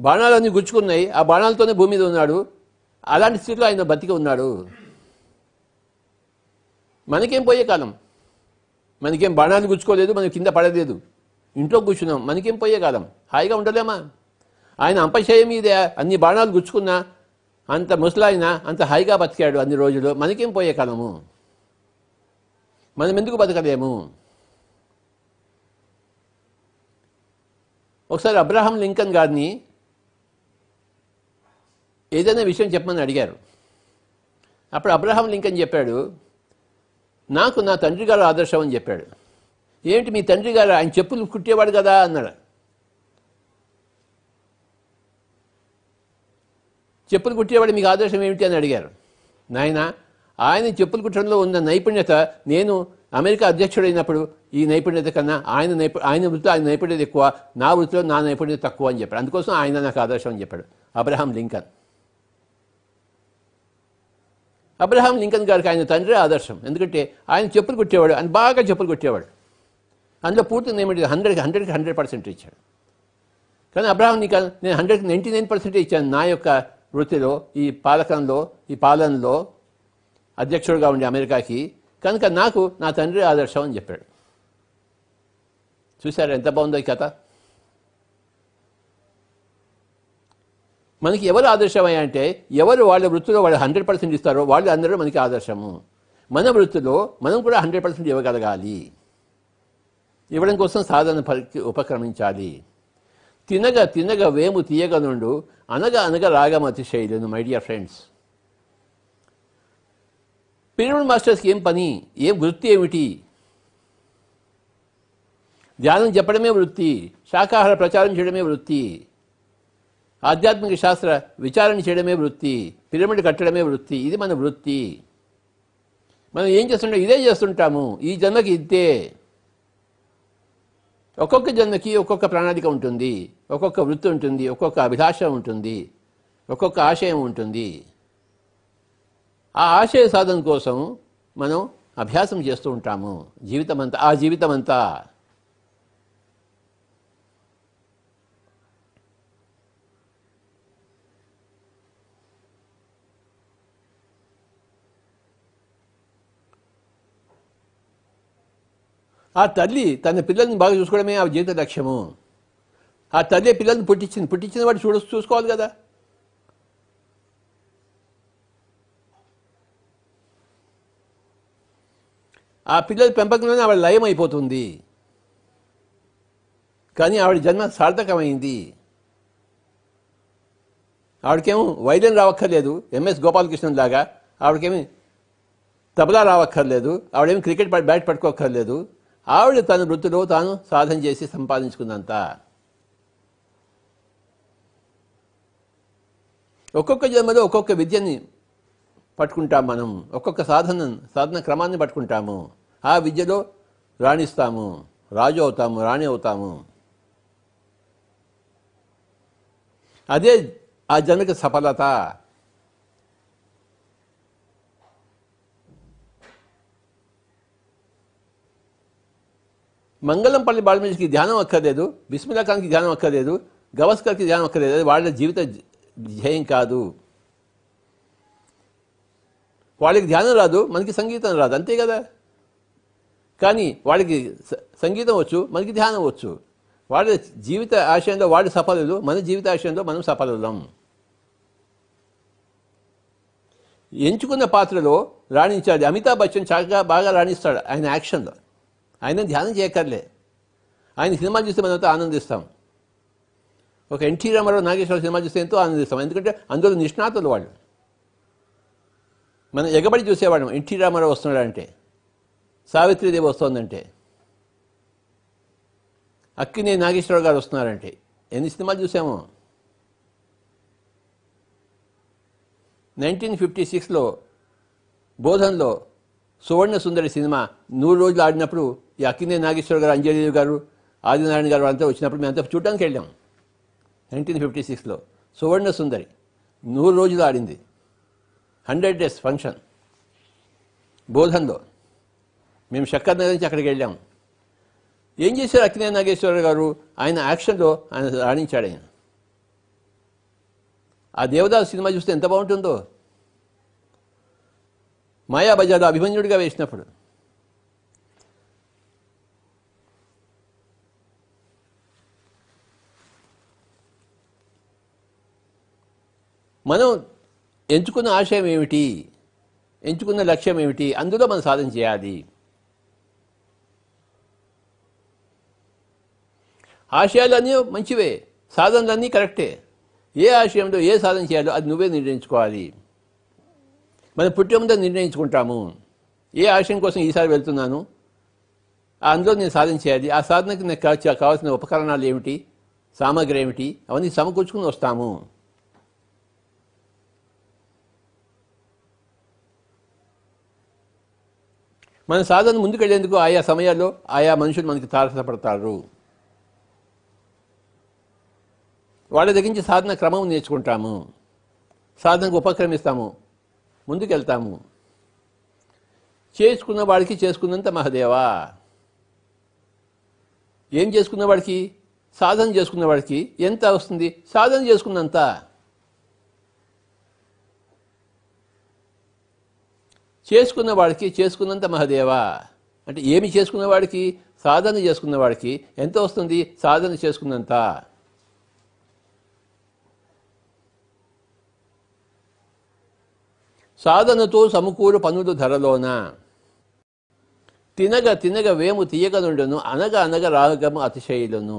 బాణాలన్నీ గుచ్చుకున్నాయి ఆ బాణాలతోనే భూమి మీద ఉన్నాడు అలాంటి స్థితిలో ఆయన బతికి ఉన్నాడు మనకేం పోయే కాలం మనకేం బాణాలు గుచ్చుకోలేదు మనం కింద పడలేదు ఇంట్లో కూర్చున్నాం మనకేం పోయే కాలం హాయిగా ఉండలేమా ఆయన అంపశయ మీద అన్ని బాణాలు గుచ్చుకున్నా అంత ముసలాయన అంత హాయిగా బతికాడు అన్ని రోజులు మనకేం పోయే కాలము మనం ఎందుకు బతకలేము ఒకసారి అబ్రహాం లింకన్ గారిని ఏదైనా విషయం చెప్పమని అడిగారు అప్పుడు అబ్రహాం లింకన్ చెప్పాడు నాకు నా తండ్రి గారు ఆదర్శం అని చెప్పాడు ఏమిటి మీ తండ్రి గారు ఆయన చెప్పులు కుట్టేవాడు కదా అన్నాడు చెప్పులు కుట్టేవాడు మీకు ఆదర్శం ఏమిటి అని అడిగారు నాయన ఆయన చెప్పులు కుట్టడంలో ఉన్న నైపుణ్యత నేను అమెరికా అధ్యక్షుడైనప్పుడు ఈ నైపుణ్యత కన్నా ఆయన నైపు ఆయన వృత్తిలో ఆయన నైపుణ్యత ఎక్కువ నా వృత్తిలో నా నైపుణ్యత తక్కువ అని చెప్పాడు అందుకోసం ఆయన నాకు ఆదర్శం అని చెప్పాడు అబ్రహాం లింకన్ అబ్రహాం లింకన్ గారికి ఆయన తండ్రి ఆదర్శం ఎందుకంటే ఆయన చెప్పులు కుట్టేవాడు ఆయన బాగా చెప్పులు కుట్టేవాడు అందులో పూర్తి ఏమిటి హండ్రెడ్కి హండ్రెడ్కి హండ్రెడ్ పర్సెంట్ ఇచ్చాడు కానీ అబ్రహాం లింకన్ నేను హండ్రెడ్కి నైంటీ నైన్ పర్సెంట్ ఇచ్చాను నా యొక్క వృత్తిలో ఈ పాలకంలో ఈ పాలనలో అధ్యక్షుడిగా ఉండే అమెరికాకి కనుక నాకు నా తండ్రి ఆదర్శం అని చెప్పాడు చూశారు ఎంత బాగుందో ఈ కథ మనకి ఎవరు ఆదర్శమయ్యా అంటే ఎవరు వాళ్ళ వృత్తిలో వాళ్ళు హండ్రెడ్ పర్సెంట్ ఇస్తారో వాళ్ళు అందరూ మనకి ఆదర్శము మన వృత్తిలో మనం కూడా హండ్రెడ్ పర్సెంట్ ఇవ్వగలగాలి ఇవ్వడం కోసం సాధన ఉపక్రమించాలి తినగ తినగ వేము తీయగనుండు అనగా అనగా రాగం అతిశైలను మై డియర్ ఫ్రెండ్స్ పిరమిడ్ మాస్టర్స్కి ఏం పని ఏం వృత్తి ఏమిటి ధ్యానం చెప్పడమే వృత్తి శాకాహార ప్రచారం చేయడమే వృత్తి ఆధ్యాత్మిక శాస్త్ర విచారణ చేయడమే వృత్తి పిరమిడ్ కట్టడమే వృత్తి ఇది మన వృత్తి మనం ఏం చేస్తుంటాం ఇదే చేస్తుంటాము ఈ జన్మకి ఇంతే ఒక్కొక్క జన్మకి ఒక్కొక్క ప్రణాళిక ఉంటుంది ఒక్కొక్క వృత్తి ఉంటుంది ఒక్కొక్క అభిలాష ఉంటుంది ఒక్కొక్క ఆశయం ఉంటుంది ఆ ఆశయ సాధన కోసం మనం అభ్యాసం చేస్తూ ఉంటాము జీవితం అంతా ఆ జీవితం అంతా ఆ తల్లి తన పిల్లల్ని బాగా చూసుకోవడమే ఆ జీవిత లక్ష్యము ఆ తల్లి పిల్లల్ని పుట్టించింది పుట్టించిన వాడు చూడ చూసుకోవాలి కదా ఆ పిల్లల పెంపకంలోనే ఆవిడ లయం అయిపోతుంది కానీ ఆవిడ జన్మ సార్థకమైంది ఆవిడకేమో వైద్యం రావక్కర్లేదు ఎంఎస్ గోపాలకృష్ణన్ లాగా ఆవిడకేమి తబలా రావక్కర్లేదు ఆవిడేమి క్రికెట్ బ్యాట్ పట్టుకోక్కర్లేదు ఆవిడ తన వృత్తిలో తాను సాధన చేసి సంపాదించుకుందంత ఒక్కొక్క జన్మలో ఒక్కొక్క విద్యని పట్టుకుంటాం మనం ఒక్కొక్క సాధన సాధన క్రమాన్ని పట్టుకుంటాము ఆ విద్యలో రాణిస్తాము రాజు అవుతాము రాణి అవుతాము అదే ఆ జన్మకి సఫలత మంగళంపల్లి వాళ్ళ ధ్యానం అక్కర్లేదు బిస్మిల్లా ఖాన్కి ధ్యానం అక్కర్లేదు గవస్కర్కి ధ్యానం అక్కర్లేదు అది వాళ్ళ జీవిత ధ్యేయం కాదు వాళ్ళకి ధ్యానం రాదు మనకి సంగీతం రాదు అంతే కదా కానీ వాళ్ళకి సంగీతం వచ్చు మనకి ధ్యానం వచ్చు వాళ్ళ జీవిత ఆశయంలో వాళ్ళు సఫలదు మన జీవిత ఆశయంలో మనం సఫలులం ఎంచుకున్న పాత్రలో రాణించాలి అమితాబ్ బచ్చన్ చక్కగా బాగా రాణిస్తాడు ఆయన యాక్షన్లో ఆయన ధ్యానం చేయక్కర్లే ఆయన సినిమాలు చూస్తే మనం ఆనందిస్తాం ఒక ఎన్టీ రామారావు నాగేశ్వరరావు సినిమా చూస్తే ఎంతో ఆనందిస్తాం ఎందుకంటే అందులో నిష్ణాతులు వాళ్ళు మనం ఎగబడి చూసేవాళ్ళం ఎన్టీ రామారావు వస్తున్నాడంటే సావిత్రిదేవి వస్తుందంటే అక్కినే నాగేశ్వరరావు గారు వస్తున్నారంటే ఎన్ని సినిమాలు చూసామో నైన్టీన్ ఫిఫ్టీ సిక్స్లో బోధన్లో సువర్ణ సుందరి సినిమా నూరు రోజులు ఆడినప్పుడు ఈ అక్కినే నాగేశ్వర గారు అంజలిదేవి గారు ఆదినారాయణ గారు అంతా వచ్చినప్పుడు మేము అంతా చూడడానికి వెళ్ళాం నైన్టీన్ ఫిఫ్టీ సిక్స్లో సువర్ణ సుందరి నూరు రోజులు ఆడింది హండ్రెడ్ డేస్ ఫంక్షన్ బోధంలో మేము చక్కర్ నగర్ నుంచి అక్కడికి వెళ్ళాము ఏం చేశారు అక్కినే నాగేశ్వర గారు ఆయన యాక్షన్లో ఆయన రాణించాడు ఆయన ఆ దేవదాస్ సినిమా చూస్తే ఎంత బాగుంటుందో మాయాబజారు అభిమన్యుడిగా వేసినప్పుడు మనం ఎంచుకున్న ఆశయం ఏమిటి ఎంచుకున్న లక్ష్యం ఏమిటి అందులో మనం సాధన చేయాలి ఆశయాలన్నీ మంచివే సాధనలన్నీ కరెక్టే ఏ ఆశయంలో ఏ సాధన చేయాలో అది నువ్వే నిర్ణయించుకోవాలి మనం పుట్టే ముందే నిర్ణయించుకుంటాము ఏ ఆశయం కోసం ఈసారి వెళ్తున్నాను అందులో నేను సాధించేది ఆ సాధనకి నాకు కావాల్సిన ఉపకరణాలు ఏమిటి సామాగ్రి ఏమిటి అవన్నీ సమకూర్చుకుని వస్తాము మన సాధన ముందుకెళ్లేందుకు ఆయా సమయాల్లో ఆయా మనుషులు మనకి తారసపడతారు వాళ్ళ దగ్గర నుంచి సాధన క్రమం నేర్చుకుంటాము సాధనకు ఉపక్రమిస్తాము ముందుకెళ్తాము చేసుకున్న వాడికి చేసుకున్నంత మహదేవా ఏం చేసుకున్నవాడికి సాధన చేసుకున్నవాడికి ఎంత వస్తుంది సాధన చేసుకున్నంత చేసుకున్నవాడికి చేసుకున్నంత మహదేవా అంటే ఏమి చేసుకున్నవాడికి సాధన చేసుకున్నవాడికి ఎంత వస్తుంది సాధన చేసుకున్నంత సాధనతో సమకూరు పనులు ధరలోన తినగ తినగ వేము తీయగనుండెను అనగ అనగ రాగము అతిశయులను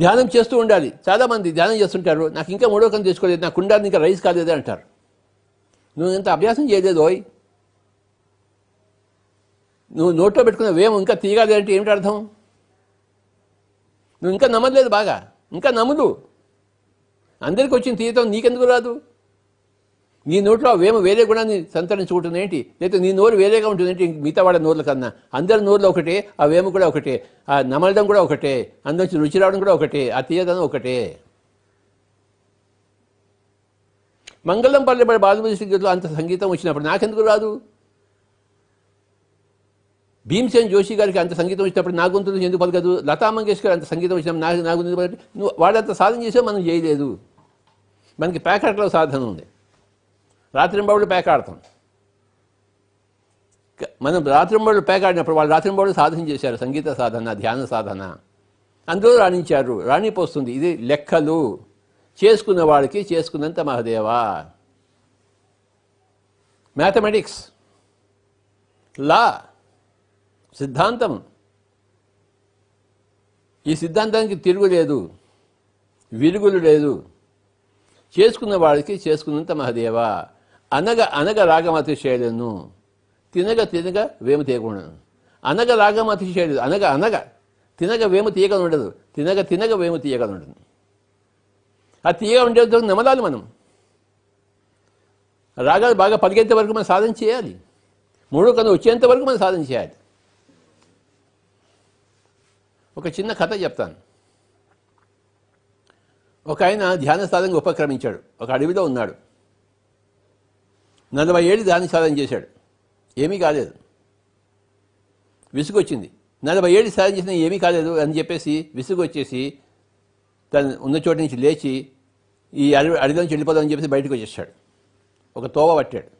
ధ్యానం చేస్తూ ఉండాలి చాలామంది ధ్యానం చేస్తుంటారు నాకు ఇంకా మూడో కన్ను తీసుకోలేదు నా కుండాన్ని ఇంకా రైస్ కాలేదే అంటారు నువ్వు ఇంత అభ్యాసం చేయలేదు ఓయ్ నువ్వు నోట్లో పెట్టుకున్న వేము ఇంకా తీయగలేదంటే ఏమిటి అర్థం నువ్వు ఇంకా నమ్మలేదు బాగా ఇంకా నమ్ముదు అందరికీ వచ్చిన తీయటం నీకెందుకు రాదు నీ నోట్లో వేమ వేరే గుణాన్ని సంతరించుకుంటుంది ఏంటి లేకపోతే నీ నోరు వేరేగా ఉంటుంది ఏంటి మిగతా వాళ్ళ నోర్ల కన్నా అందరి నోర్లు ఒకటే ఆ వేమ కూడా ఒకటే ఆ నమలడం కూడా ఒకటే అందరి రుచి రావడం కూడా ఒకటే ఆ తీయదనం ఒకటే మంగళం పల్లె బాలభూషణ గీతలో అంత సంగీతం వచ్చినప్పుడు నాకెందుకు రాదు భీమసేన్ జోషి గారికి అంత సంగీతం వచ్చినప్పుడు నా గొంతు ఎందుకు పలకదు లతా మంగేష్కర్ అంత సంగీతం వచ్చినప్పుడు నాకు నా నువ్వు వాళ్ళంత సాధన చేసే మనం చేయలేదు మనకి ప్యాకెట్లో సాధన ఉంది రాత్రింబౌళ్ళు పేకాడతాం మనం రాత్రింబౌళ్ళు పేకాడినప్పుడు వాళ్ళు రాత్రింబౌళ్ళు సాధన చేశారు సంగీత సాధన ధ్యాన సాధన అందులో రాణించారు రాణిపోస్తుంది ఇది లెక్కలు చేసుకున్న వాళ్ళకి చేసుకున్నంత మహదేవా మ్యాథమెటిక్స్ లా సిద్ధాంతం ఈ సిద్ధాంతానికి తిరుగు లేదు విరుగులు లేదు చేసుకున్న వాళ్ళకి చేసుకున్నంత మహదేవా అనగ అనగ రాగమతిశయలను తినగ తినగ వేము తీయకుండాను అనగ రాగం అతిశయలేదు అనగ అనగ తినగ వేము తీయగలు ఉండదు తినగ తినగ వేము తీయగలు ఉండదు ఆ తీయ ఉండేందుకు నమలాలి మనం రాగాలు బాగా పలికేంత వరకు మనం సాధన చేయాలి మూడో కను వచ్చేంత వరకు మనం సాధన చేయాలి ఒక చిన్న కథ చెప్తాను ఒక ఆయన ధ్యాన సాధనకు ఉపక్రమించాడు ఒక అడవిలో ఉన్నాడు నలభై ఏళ్ళు దాని సాధన చేశాడు ఏమీ కాలేదు విసుగొచ్చింది నలభై ఏళ్ళు సాధన చేసినా ఏమీ కాలేదు అని చెప్పేసి విసుగొచ్చేసి తను ఉన్న చోటు నుంచి లేచి ఈ అడవి అడవిలోంచి వెళ్ళిపోదామని చెప్పేసి బయటకు వచ్చేసాడు ఒక తోవ పట్టాడు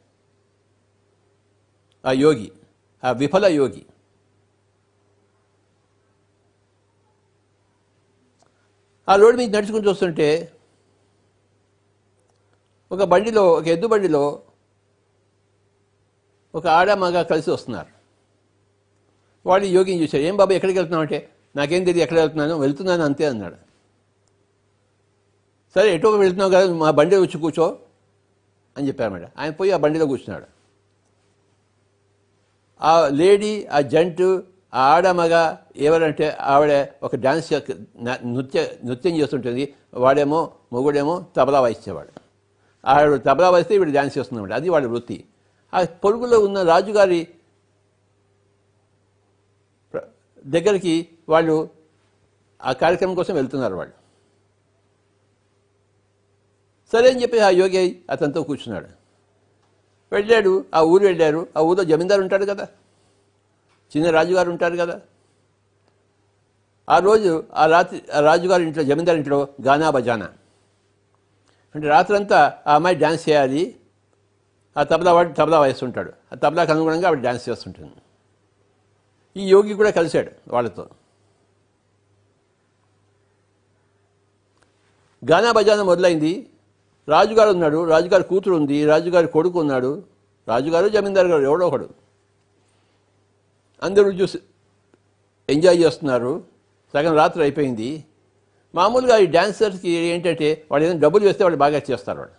ఆ యోగి ఆ విఫల యోగి ఆ రోడ్డు మీద నడుచుకుని చూస్తుంటే ఒక బండిలో ఒక ఎద్దు బండిలో ఒక ఆడ మగ కలిసి వస్తున్నారు వాడు యోగిని చూశారు ఏం బాబు ఎక్కడికి వెళ్తున్నావు అంటే నాకేం తెలియదు ఎక్కడ వెళ్తున్నాను వెళ్తున్నాను అంతే అన్నాడు సరే ఎటు వెళుతున్నావు కదా మా బండి వచ్చి కూర్చో అని చెప్పారు మేడం ఆయన పోయి ఆ బండిలో కూర్చున్నాడు ఆ లేడీ ఆ జంటు ఆ ఆడ మగ ఎవరంటే ఆవిడ ఒక డ్యాన్స్ నృత్య నృత్యం చేస్తుంటుంది వాడేమో మొగుడేమో తబలా వాయించేవాడు ఆవిడ తబలా వాయిస్తే వీడు డ్యాన్స్ చేస్తున్నాడు అది వాడి వృత్తి ఆ పొలుగులో ఉన్న రాజుగారి దగ్గరికి వాళ్ళు ఆ కార్యక్రమం కోసం వెళ్తున్నారు వాళ్ళు సరే అని చెప్పి ఆ యోగి అతనితో కూర్చున్నాడు వెళ్ళాడు ఆ ఊరు వెళ్ళారు ఆ ఊరిలో జమీందారు ఉంటాడు కదా చిన్న రాజుగారు ఉంటారు కదా ఆ రోజు ఆ రాత్రి ఆ రాజుగారి ఇంట్లో జమీందారు ఇంట్లో గానా బజానా అంటే రాత్రంతా ఆ అమ్మాయి డ్యాన్స్ చేయాలి ఆ తబలా వాడు తబలా వేస్తుంటాడు ఆ తబలాకు అనుగుణంగా ఆవిడ డ్యాన్స్ చేస్తుంటుంది ఈ యోగి కూడా కలిశాడు వాళ్ళతో గానా బజానా మొదలైంది రాజుగారు ఉన్నాడు రాజుగారి కూతురు ఉంది రాజుగారి కొడుకు ఉన్నాడు రాజుగారు జమీందారు గారు ఎవడో ఒకడు అందరూ చూసి ఎంజాయ్ చేస్తున్నారు సగం రాత్రి అయిపోయింది మామూలుగా ఈ డాన్సర్స్కి ఏంటంటే వాళ్ళు ఏదైనా డబ్బులు వేస్తే వాళ్ళు బాగా చేస్తారు వాళ్ళు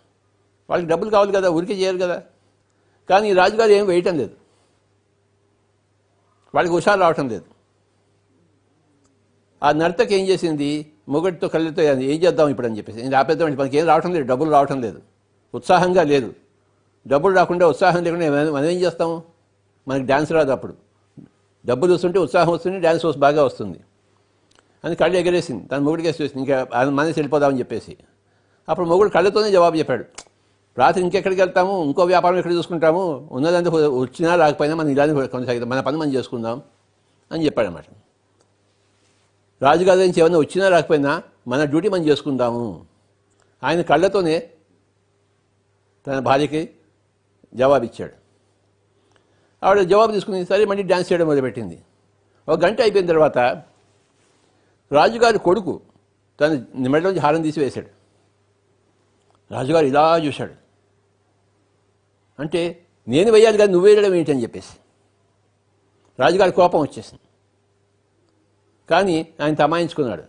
వాళ్ళకి డబ్బులు కావాలి కదా ఊరికే చేయరు కదా కానీ రాజుగారు ఏం వేయటం లేదు వాళ్ళకి హుషారు రావటం లేదు ఆ నర్తకి ఏం చేసింది మొగటితో కళ్ళతో ఏం చేద్దాం ఇప్పుడు అని చెప్పేసి నేను ఆపేద్దాం మనకి ఏం రావటం లేదు డబ్బులు రావటం లేదు ఉత్సాహంగా లేదు డబ్బులు రాకుండా ఉత్సాహం లేకుండా మనం ఏం చేస్తాము మనకి డ్యాన్స్ రాదు అప్పుడు డబ్బులు వస్తుంటే ఉత్సాహం వస్తుంది డ్యాన్స్ బాగా వస్తుంది అని కళ్ళు ఎగరేసింది తను మొగుడికి వేసి ఇంకా మనసు వెళ్ళిపోదామని చెప్పేసి అప్పుడు మొగుడు కళ్ళతోనే జవాబు చెప్పాడు రాత్రి ఇంకెక్కడికి వెళ్తాము ఇంకో వ్యాపారం ఎక్కడ చూసుకుంటాము ఉన్నదంతా వచ్చినా రాకపోయినా మనం ఇలానే కొనసాగిద్దాం మన పని మనం చేసుకుందాం అని చెప్పాడు అనమాట రాజుగారి నుంచి ఏమైనా వచ్చినా రాకపోయినా మన డ్యూటీ మనం చేసుకుందాము ఆయన కళ్ళతోనే తన భార్యకి జవాబిచ్చాడు ఆవిడ జవాబు తీసుకుని సరే మళ్ళీ డ్యాన్స్ చేయడం మొదలుపెట్టింది ఒక గంట అయిపోయిన తర్వాత రాజుగారి కొడుకు తను నుంచి హారం తీసి వేశాడు రాజుగారు ఇలా చూశాడు అంటే నేను వేయాలి కానీ నువ్వు వేయడం ఏంటని చెప్పేసి రాజుగారి కోపం వచ్చేసింది కానీ ఆయన తమాయించుకున్నాడు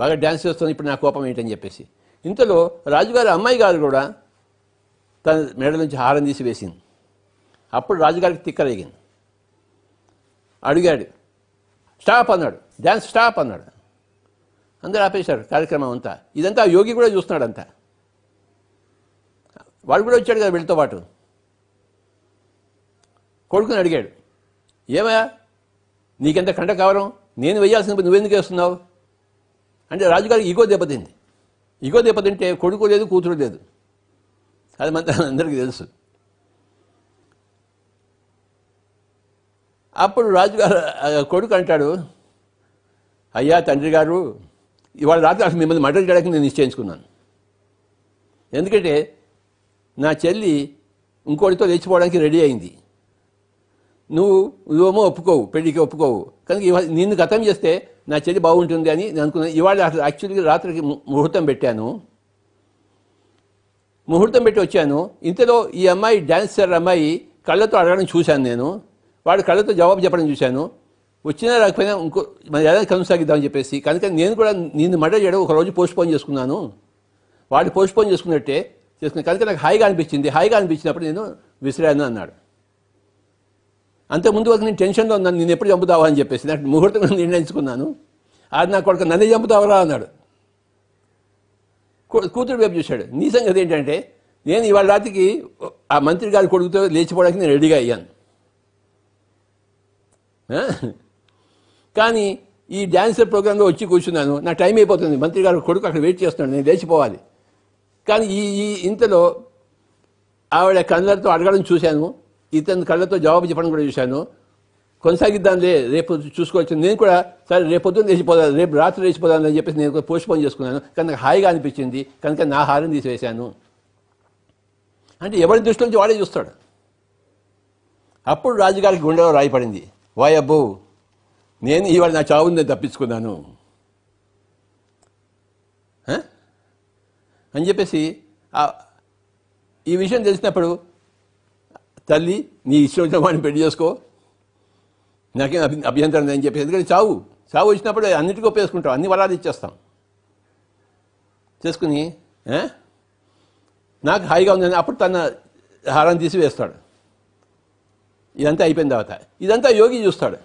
బాగా డ్యాన్స్ చేస్తుంది ఇప్పుడు నా కోపం ఏంటని చెప్పేసి ఇంతలో రాజుగారి అమ్మాయి గారు కూడా తన మెడ నుంచి హారం తీసి వేసింది అప్పుడు రాజుగారికి తిక్కరేగింది అడిగాడు స్టాప్ అన్నాడు డ్యాన్స్ స్టాప్ అన్నాడు అందరూ ఆపేశారు కార్యక్రమం అంతా ఇదంతా యోగి కూడా చూస్తున్నాడు అంతా వాడు కూడా వచ్చాడు కదా వీళ్ళతో పాటు కొడుకుని అడిగాడు ఏమయ్యా నీకెంత కంట కావరం నేను వేయాల్సిన నువ్వెందుకు వేస్తున్నావు అంటే రాజుగారికి ఈగో దెబ్బతింది ఈగో దెబ్బతింటే కొడుకు లేదు కూతురు లేదు అది మన అందరికీ తెలుసు అప్పుడు రాజుగారు కొడుకు అంటాడు అయ్యా తండ్రి గారు ఇవాళ రాత్రి అసలు మిమ్మల్ని మటన్ చేయడానికి నేను నిశ్చయించుకున్నాను ఎందుకంటే నా చెల్లి ఇంకోటితో లేచిపోవడానికి రెడీ అయింది నువ్వు నువ్వేమో ఒప్పుకోవు పెళ్లికి ఒప్పుకోవు కనుక ఇవాళ నిన్ను గతం చేస్తే నా చెల్లి బాగుంటుంది అని నేను అనుకున్నాను ఇవాళ యాక్చువల్గా రాత్రికి ముహూర్తం పెట్టాను ముహూర్తం పెట్టి వచ్చాను ఇంతలో ఈ అమ్మాయి డ్యాన్సర్ అమ్మాయి కళ్ళతో అడగడం చూశాను నేను వాడు కళ్ళతో జవాబు చెప్పడం చూశాను వచ్చినా రాకపోయినా ఇంకో మన ఎలా కొనసాగిద్దామని చెప్పేసి కనుక నేను కూడా నిన్ను మర్డర్ చేయడం ఒక రోజు పోస్ట్పోన్ చేసుకున్నాను వాడు పోస్ట్పోన్ చేసుకున్నట్టే చేసుకుని కనుక నాకు హాయిగా అనిపించింది హాయిగా అనిపించినప్పుడు నేను విసిరాను అన్నాడు అంతకుముందు వరకు నేను టెన్షన్లో ఉన్నాను నేను ఎప్పుడు చంపుతావా అని చెప్పేసి నాకు ముహూర్తం నిర్ణయించుకున్నాను అది నా కొడుకు నన్నే చంపుతావరా అన్నాడు కూతురు వేపు చూశాడు నీ సంగతి ఏంటంటే నేను ఇవాళ రాత్రికి ఆ మంత్రి గారి కొడుకుతో లేచిపోవడానికి నేను రెడీగా అయ్యాను కానీ ఈ డ్యాన్సర్ ప్రోగ్రాంలో వచ్చి కూర్చున్నాను నా టైం అయిపోతుంది మంత్రి గారు కొడుకు అక్కడ వెయిట్ చేస్తున్నాడు నేను లేచిపోవాలి కానీ ఈ ఈ ఇంతలో ఆవిడ కళ్ళతో అడగడం చూశాను ఇతని కళ్ళతో జవాబు చెప్పడం కూడా చూశాను లే రేపు చూసుకోవచ్చు నేను కూడా సరే రేపొద్దున లేచిపోదాను రేపు రాత్రి లేచిపోదాను అని చెప్పేసి నేను పోస్ట్ పోన్ చేసుకున్నాను కనుక హాయిగా అనిపించింది కనుక నా హారం తీసివేశాను అంటే ఎవరి దృష్టి నుంచి వాడే చూస్తాడు అప్పుడు రాజుగారికి గుండెలో రాయపడింది వాయబ్బో నేను ఇవాళ నా చావుని తప్పించుకున్నాను అని చెప్పేసి ఈ విషయం తెలిసినప్పుడు తల్లి నీ ఇష్టం వాడిని పెళ్లి చేసుకో నాకేం అభ్యంతరం అని చెప్పేసి ఎందుకంటే చావు చావు వచ్చినప్పుడు అన్నిటికీ ఉపయోగించుకుంటాం అన్ని వరాలు ఇచ్చేస్తాం చేసుకుని నాకు హాయిగా ఉందని అప్పుడు తన హారం తీసి వేస్తాడు ఇదంతా అయిపోయిన తర్వాత ఇదంతా యోగి చూస్తాడు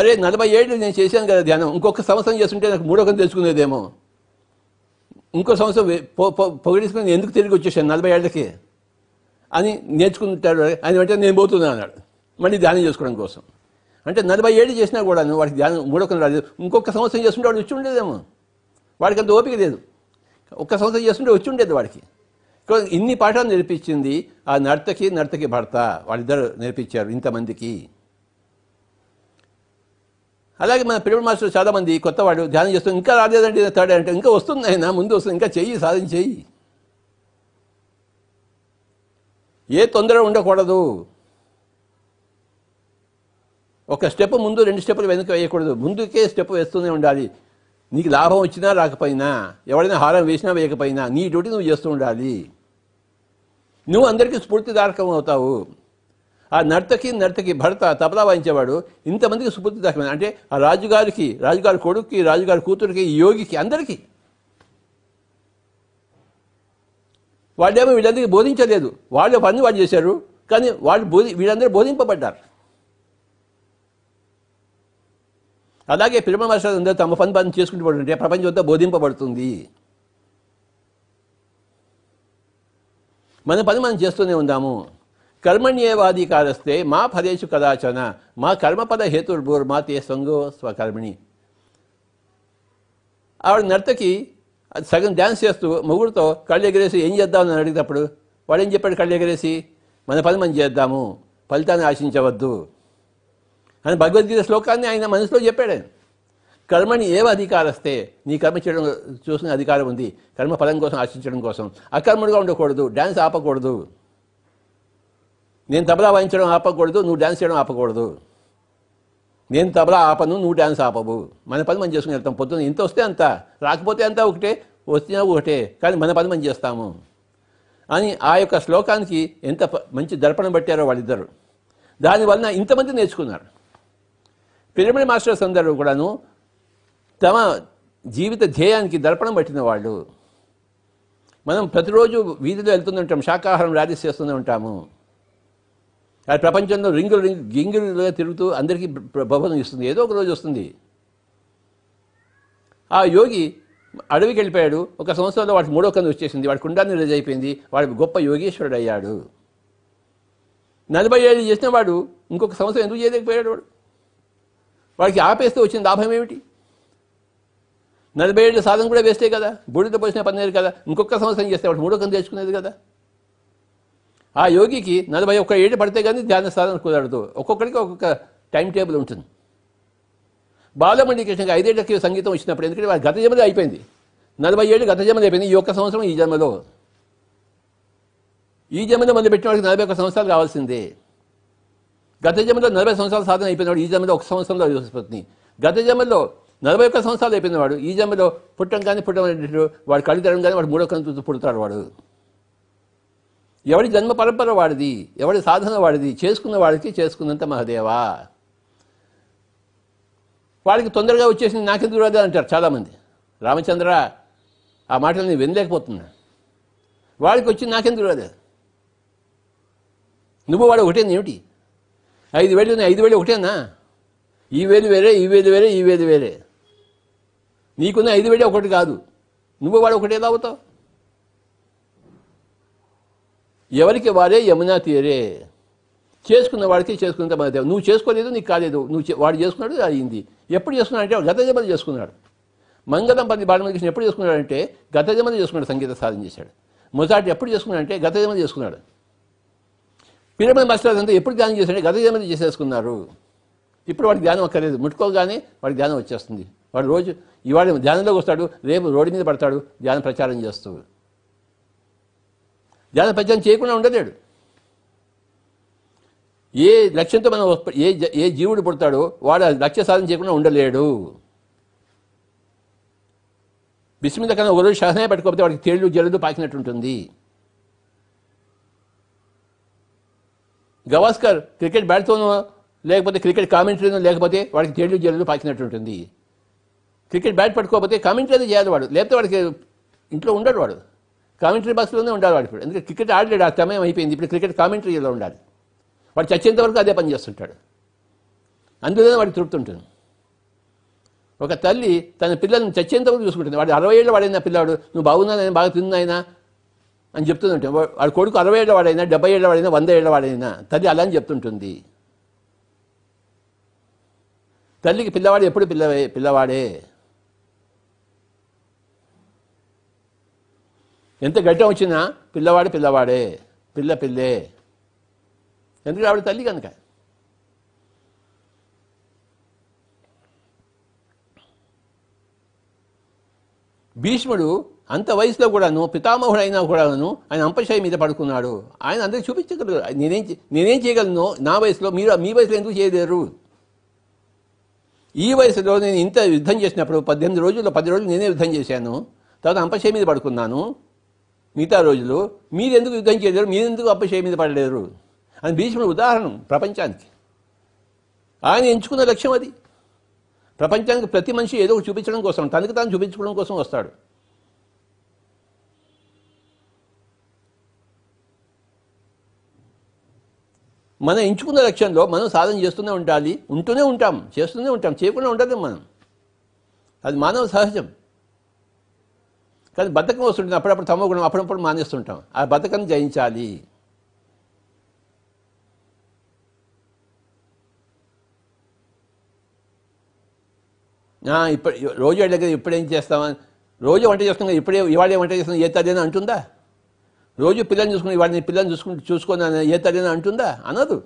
అరే నలభై ఏళ్ళు నేను చేశాను కదా ధ్యానం ఇంకొక సంవత్సరం చేస్తుంటే నాకు మూడోకం తెలుసుకునేదేమో ఇంకో సంవత్సరం పొగిడించుకుని ఎందుకు తిరిగి వచ్చేసాను నలభై ఏళ్ళకి అని నేర్చుకుంటాడు ఆయన వెంటనే నేను పోతున్నాను అన్నాడు మళ్ళీ ధ్యానం చేసుకోవడం కోసం అంటే నలభై ఏళ్ళు చేసినా కూడా వాడికి ధ్యానం మూడొక రాలేదు ఇంకొక సంవత్సరం చేస్తుంటే వాడు వచ్చి ఉండేదేమో వాడికి అంత ఓపిక లేదు ఒక్క సంవత్సరం చేస్తుంటే వచ్చి ఉండేది వాడికి ఇన్ని పాఠాలు నేర్పించింది ఆ నర్తకి నర్తకి భర్త వాళ్ళిద్దరు నేర్పించారు ఇంతమందికి అలాగే మన పిల్లల మాస్టర్ చాలామంది కొత్త వాడు ధ్యానం చేస్తూ ఇంకా రాలేదండి థర్డ్ అంటే ఇంకా వస్తుంది ఆయన ముందు వస్తుంది ఇంకా చెయ్యి సాధన చెయ్యి ఏ తొందర ఉండకూడదు ఒక స్టెప్ ముందు రెండు స్టెప్పులు వెనక వేయకూడదు ముందుకే స్టెప్ వేస్తూనే ఉండాలి నీకు లాభం వచ్చినా రాకపోయినా ఎవరైనా హారం వేసినా వేయకపోయినా నీ డ్యూటీ నువ్వు చేస్తూ ఉండాలి నువ్వు అందరికీ స్ఫూర్తిదారకం అవుతావు ఆ నర్తకి నర్తకి భర్త తబలా వాయించేవాడు ఇంతమందికి సుబుద్ధి దాఖమైంది అంటే ఆ రాజుగారికి రాజుగారి కొడుక్కి రాజుగారి కూతురికి యోగికి అందరికీ వాళ్ళేమో వీళ్ళందరికీ బోధించలేదు వాళ్ళు పని వాళ్ళు చేశారు కానీ వాళ్ళు బోధి వీళ్ళందరూ బోధింపబడ్డారు అలాగే పిరమ మహర్షులు అందరూ తమ పని పని చేసుకుంటూ అంటే ప్రపంచం అంతా బోధింపబడుతుంది మన పని మనం చేస్తూనే ఉందాము కాదస్తే మా ఫలేషు కదాచన మా కర్మపద మా తే సంగో స్వకర్మిణి ఆవిడ నర్తకి సగం డ్యాన్స్ చేస్తూ మొగుడితో కళ్ళు ఎగిరేసి ఏం చేద్దాం అని అడిగినప్పుడు వాడు ఏం చెప్పాడు కళ్ళు ఎగిరేసి మన పని మనం చేద్దాము ఫలితాన్ని ఆశించవద్దు అని భగవద్గీత శ్లోకాన్ని ఆయన మనసులో చెప్పాడు కర్మని ఏవ అధికారస్తే నీ కర్మ చేయడం చూసిన అధికారం ఉంది కర్మ ఫలం కోసం ఆశించడం కోసం అకర్మడుగా ఉండకూడదు డ్యాన్స్ ఆపకూడదు నేను తబలా వాయించడం ఆపకూడదు నువ్వు డ్యాన్స్ చేయడం ఆపకూడదు నేను తబలా ఆపను నువ్వు డ్యాన్స్ ఆపవు మన పని మనం చేసుకుని వెళ్తాం పొద్దున్న ఇంత వస్తే అంత రాకపోతే అంతా ఒకటే వస్తే ఒకటే కానీ మన పని మనం చేస్తాము అని ఆ యొక్క శ్లోకానికి ఎంత మంచి దర్పణం పెట్టారో వాళ్ళిద్దరు దానివలన ఇంతమంది నేర్చుకున్నారు పిరమిడ్ మాస్టర్స్ అందరూ కూడాను తమ జీవిత ధ్యేయానికి దర్పణం పట్టిన వాళ్ళు మనం ప్రతిరోజు వీధిలో వెళ్తుంటాం శాకాహారం రాజేసి చేస్తూనే ఉంటాము అది ప్రపంచంలో రింగులు రింగు గింగులుగా తిరుగుతూ అందరికీ ప్రబోధం ఇస్తుంది ఏదో ఒక రోజు వస్తుంది ఆ యోగి అడవికి వెళ్ళిపోయాడు ఒక సంవత్సరంలో వాడికి మూడో కంది వచ్చేసింది వాడి కుండాన్ని రిలీజ్ అయిపోయింది వాడు గొప్ప యోగేశ్వరుడు అయ్యాడు నలభై ఏళ్ళు చేసిన వాడు ఇంకొక సంవత్సరం ఎందుకు చేయలేకపోయాడు వాడు వాడికి ఆపేస్తే వచ్చిన లాభం ఏమిటి నలభై ఏళ్ళు సాధన కూడా వేస్తే కదా బూడిద పోసిన పని కదా ఇంకొక సంవత్సరం చేస్తే వాడు మూడో కంది తెచ్చుకునేది కదా ఆ యోగికి నలభై ఒక్క ఏడు పడితే కానీ ధ్యాన సాధన కుదరదు ఒక్కొక్కరికి ఒక్కొక్క టైం టేబుల్ ఉంటుంది బాలమణి కృష్ణకి ఐదేళ్లకి సంగీతం వచ్చినప్పుడు ఎందుకంటే వారి గత జమలే అయిపోయింది నలభై ఏడు గత జమలు అయిపోయింది ఈ ఒక్క సంవత్సరం ఈ జన్మలో ఈ జమలో మంది పెట్టిన నలభై ఒక్క సంవత్సరాలు కావాల్సిందే గత జమలో నలభై సంవత్సరాలు సాధన అయిపోయినవాడు ఈ జమలో ఒక సంవత్సరంలో యోసిపోతుంది గత జన్మలో నలభై ఒక్క సంవత్సరాలు అయిపోయినవాడు ఈ జమలో పుట్టడం కానీ పుట్టడం వాడు కళ్ళు తెరడం కానీ వాడు మూడో కంతు పుడతాడు వాడు ఎవడి జన్మ పరంపర వాడిది ఎవడి సాధన వాడిది చేసుకున్న వాడికి చేసుకున్నంత మహదేవా వాడికి తొందరగా వచ్చేసింది నాకెందుకు రాదు అంటారు చాలామంది రామచంద్ర ఆ మాటలు నేను వినలేకపోతున్నా వాడికి వచ్చి నాకెందుకు రాదు నువ్వు వాడు ఒకటే ఏమిటి ఐదు వేలు ఉన్నాయి ఐదు వేలు ఒకటేనా ఈ వేలు వేరే ఈ వేలు వేరే ఈ వేలు వేరే నీకున్న ఐదు వేలు ఒకటి కాదు నువ్వు వాడు ఒకటే తాగుతావు ఎవరికి వారే యమునా తీరే చేసుకున్న వాడికి చేసుకున్నంత మన దేవుడు నువ్వు చేసుకోలేదు నీకు కాలేదు నువ్వు వాడు చేసుకున్నాడు అయింది ఎప్పుడు చేసుకున్నాడు అంటే గత జమలు చేసుకున్నాడు మంగళం పది కృష్ణ ఎప్పుడు చేసుకున్నాడంటే గత జమలు చేసుకున్నాడు సంగీత సాధన చేశాడు మొదటి ఎప్పుడు చేసుకున్నాడంటే గత జమలు చేసుకున్నాడు పిరమల మాస్టర్ అంతా ఎప్పుడు ధ్యానం చేశాడు గత జమలు చేసేసుకున్నారు ఇప్పుడు వాడికి ధ్యానం అక్కర్లేదు ముట్టుకోగానే వాడికి ధ్యానం వచ్చేస్తుంది వాడు రోజు ఇవాడు ధ్యానంలోకి వస్తాడు రేపు రోడ్డు మీద పడతాడు ధ్యానం ప్రచారం చేస్తూ పద్యం చేయకుండా ఉండలేడు ఏ లక్ష్యంతో మనం ఏ ఏ జీవుడు పుడతాడో వాడు లక్ష్య సాధన చేయకుండా ఉండలేడు బిస్మిత కన్నా ఒకరోజు శాసనే పట్టుకోకపోతే వాడికి తేళ్ళు జల్లు పాకినట్టుంటుంది గవాస్కర్ క్రికెట్ బ్యాట్తోనో లేకపోతే క్రికెట్ కామెంటరీనో లేకపోతే వాడికి తేళ్ళు జల్లు పాకినట్టుంటుంది క్రికెట్ బ్యాట్ పట్టుకోకపోతే కామెంటరీ చేయాలి వాడు లేకపోతే వాడికి ఇంట్లో ఉండడు వాడు కామెంటరీ బాక్స్లోనే ఉండాలి వాడు ఇప్పుడు ఎందుకంటే క్రికెట్ ఆడలేడు ఆ సమయం అయిపోయింది ఇప్పుడు క్రికెట్ కామెంటరీలో ఉండాలి వాడు చచ్చేంత వరకు అదే పని చేస్తుంటాడు అందులోనే వాడికి తృప్తి ఉంటుంది ఒక తల్లి తన పిల్లల్ని చచ్చేంత వరకు చూసుకుంటుంది వాడు అరవై ఏళ్ళ వాడైనా పిల్లాడు నువ్వు బాగున్నానైనా బాగా తిన్నాయినా అని చెప్తుంటాం వాడు కొడుకు అరవై ఏళ్ళ వాడైనా డెబ్బై ఏళ్ళ వాడైనా వంద ఏళ్ళ వాడైనా తల్లి అలా అని చెప్తుంటుంది తల్లికి పిల్లవాడు ఎప్పుడు పిల్లవే పిల్లవాడే ఎంత గట్టం వచ్చినా పిల్లవాడే పిల్లవాడే పిల్ల పిల్లే ఎందుకు ఆవిడ తల్లి కనుక భీష్ముడు అంత వయసులో కూడాను పితామహుడు కూడాను ఆయన అంపశయ మీద పడుకున్నాడు ఆయన అందరికి చూపించగలరు నేనేం నేనేం చేయగలను నా వయసులో మీరు మీ వయసులో ఎందుకు చేయలేరు ఈ వయసులో నేను ఇంత యుద్ధం చేసినప్పుడు పద్దెనిమిది రోజుల్లో పది రోజులు నేనే యుద్ధం చేశాను తర్వాత అంపశయ మీద పడుకున్నాను మిగతా రోజులు మీరెందుకు యుద్ధం చేయలేరు మీరెందుకు అప్పశయ మీద పడలేరు అని భీష్ముడు ఉదాహరణ ప్రపంచానికి ఆయన ఎంచుకున్న లక్ష్యం అది ప్రపంచానికి ప్రతి మనిషి ఏదో ఒకటి చూపించడం కోసం తనకు తాను చూపించుకోవడం కోసం వస్తాడు మనం ఎంచుకున్న లక్ష్యంలో మనం సాధన చేస్తూనే ఉండాలి ఉంటూనే ఉంటాం చేస్తూనే ఉంటాం చేయకుండా ఉండలేం మనం అది మానవ సహజం కానీ బద్ధకం వస్తుంటుంది అప్పుడప్పుడు తమో గుణం అప్పుడప్పుడు మానేస్తుంటాం ఆ బద్ధకం జయించాలి ఇప్పుడు రోజు దగ్గర ఇప్పుడేం చేస్తామని రోజు వంట చేస్తున్నాం ఇప్పుడే ఇవాళ వంట చేస్తున్నాం ఏ తల్లినా అంటుందా రోజు పిల్లల్ని చూసుకుని ఇవాళ నేను పిల్లల్ని చూసుకుంటూ చూసుకున్నాను ఏ తల్లినా అంటుందా అనదు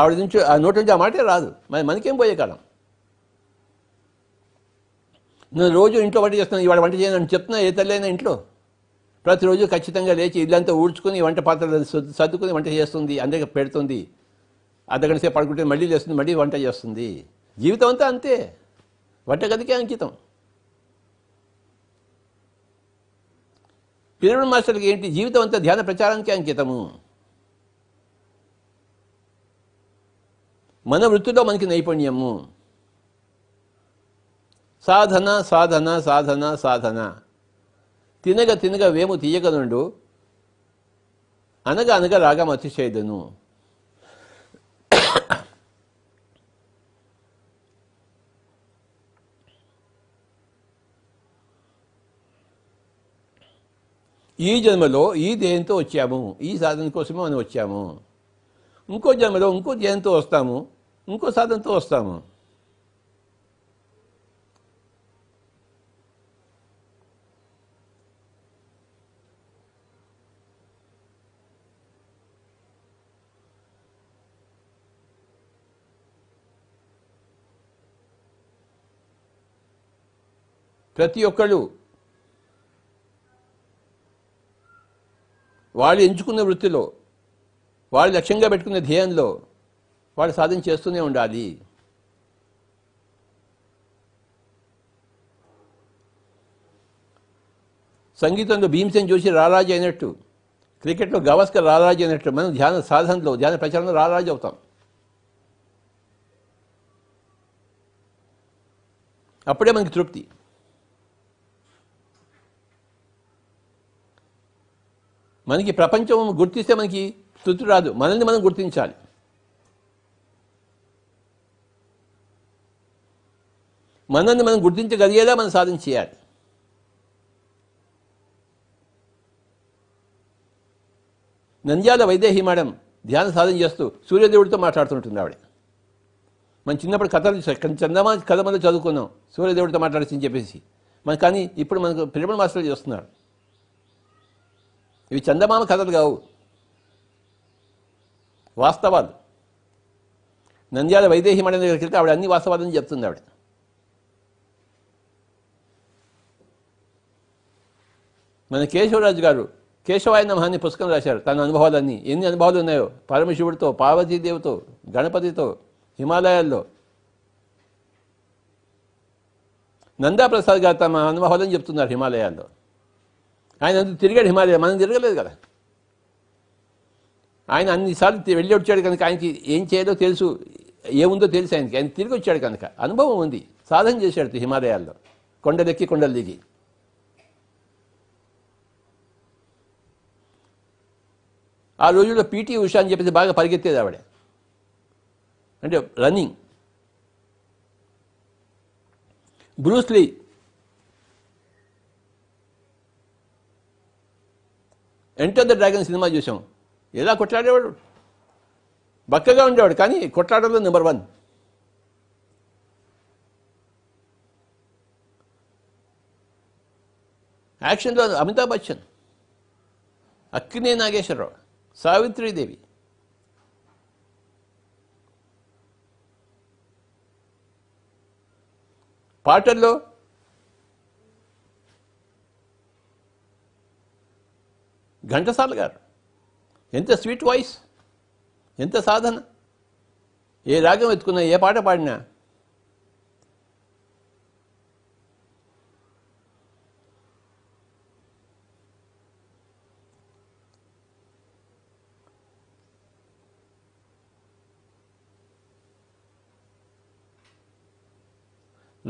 ఆవిడ నుంచి ఆ నోటి నుంచి ఆ మాటే రాదు మరి మనకేం పోయే కాలం నేను రోజు ఇంట్లో వంట చేస్తున్నాను ఇవాళ వంట చేయను చెప్తున్నా ఏ తల్లైనా ఇంట్లో ప్రతిరోజు ఖచ్చితంగా లేచి ఇల్లంతా ఊడ్చుకుని వంట పాత్రలు సర్దుకుని వంట చేస్తుంది అందరికి పెడుతుంది అర్ధగంట సేపు పడుకుంటే మళ్ళీ లేస్తుంది మళ్ళీ వంట చేస్తుంది జీవితం అంతా అంతే వంట గదికే అంకితం పిరమిడ్ మాస్టర్కి ఏంటి జీవితం అంతా ధ్యాన ప్రచారానికి అంకితము మన వృత్తిలో మనకి నైపుణ్యము సాధన సాధన సాధన సాధన తినగ తినగ వేము తీయగనుండు అనగ అనగ రాగం అతిశయదును ఈ జన్మలో ఈ దేనితో వచ్చాము ఈ సాధన కోసమే మనం వచ్చాము ఇంకో జన్మలో ఇంకో దేనితో వస్తాము ఇంకో సాధనతో వస్తాము ప్రతి ఒక్కళ్ళు వాళ్ళు ఎంచుకున్న వృత్తిలో వాళ్ళు లక్ష్యంగా పెట్టుకున్న ధ్యేయంలో వాళ్ళు సాధన చేస్తూనే ఉండాలి సంగీతంలో భీమసేన్ చూసి రారాజు అయినట్టు క్రికెట్లో గవస్కర్ రారాజు అయినట్టు మనం ధ్యాన సాధనలో ధ్యాన ప్రచారంలో రారాజు అవుతాం అప్పుడే మనకి తృప్తి మనకి ప్రపంచం గుర్తిస్తే మనకి స్థుతి రాదు మనల్ని మనం గుర్తించాలి మనల్ని మనం గుర్తించగలిగేలా మనం సాధన చేయాలి నంద్యాల వైదేహి మేడం ధ్యాన సాధన చేస్తూ సూర్యదేవుడితో మాట్లాడుతుంటుంది ఆవిడ మనం చిన్నప్పుడు కథలు చందమా కథ మనం చదువుకున్నాం సూర్యదేవుడితో మాట్లాడచ్చు అని చెప్పేసి మన కానీ ఇప్పుడు మనకు పిరమణ మాస్టర్లు చేస్తున్నాడు ఇవి చందమామ కథలు కావు వాస్తవాలు నంద్యాల వైదేహి మండలి దగ్గరికి వెళ్తే ఆవిడ అన్ని వాస్తవాలని చెప్తుంది ఆవిడ మన కేశవరాజు గారు కేశవాయ మహాన్ని పుస్తకం రాశారు తన అనుభవాలన్నీ ఎన్ని అనుభవాలు ఉన్నాయో పరమశివుడితో పార్వతీదేవితో గణపతితో హిమాలయాల్లో నందాప్రసాద్ గారు తమ అనుభవాలని చెప్తున్నారు హిమాలయాల్లో ఆయన తిరిగాడు హిమాలయ మనం తిరగలేదు కదా ఆయన అన్నిసార్లు వెళ్ళి వచ్చాడు కనుక ఆయనకి ఏం చేయాలో తెలుసు ఏముందో తెలుసు ఆయనకి ఆయన తిరిగి వచ్చాడు కనుక అనుభవం ఉంది సాధన చేశాడు హిమాలయాల్లో కొండలెక్కి కొండలు దిగి ఆ రోజుల్లో పీటీ ఉషా అని చెప్పేసి బాగా పరిగెత్తేది ఆవిడ అంటే running Bruce Lee enter the dragon cinema చూసాం ఎలా కొట్లాడేవాడు బక్కగా ఉండేవాడు కానీ కొట్లాడడంలో నెంబర్ వన్ యాక్షన్లో అమితాబ్ బచ్చన్ అక్కినే నాగేశ్వరరావు సావిత్రీదేవి పాటల్లో ఘంటసాల గారు ఎంత స్వీట్ వాయిస్ ఎంత సాధన ఏ రాగం ఎత్తుకున్నా ఏ పాట పాడినా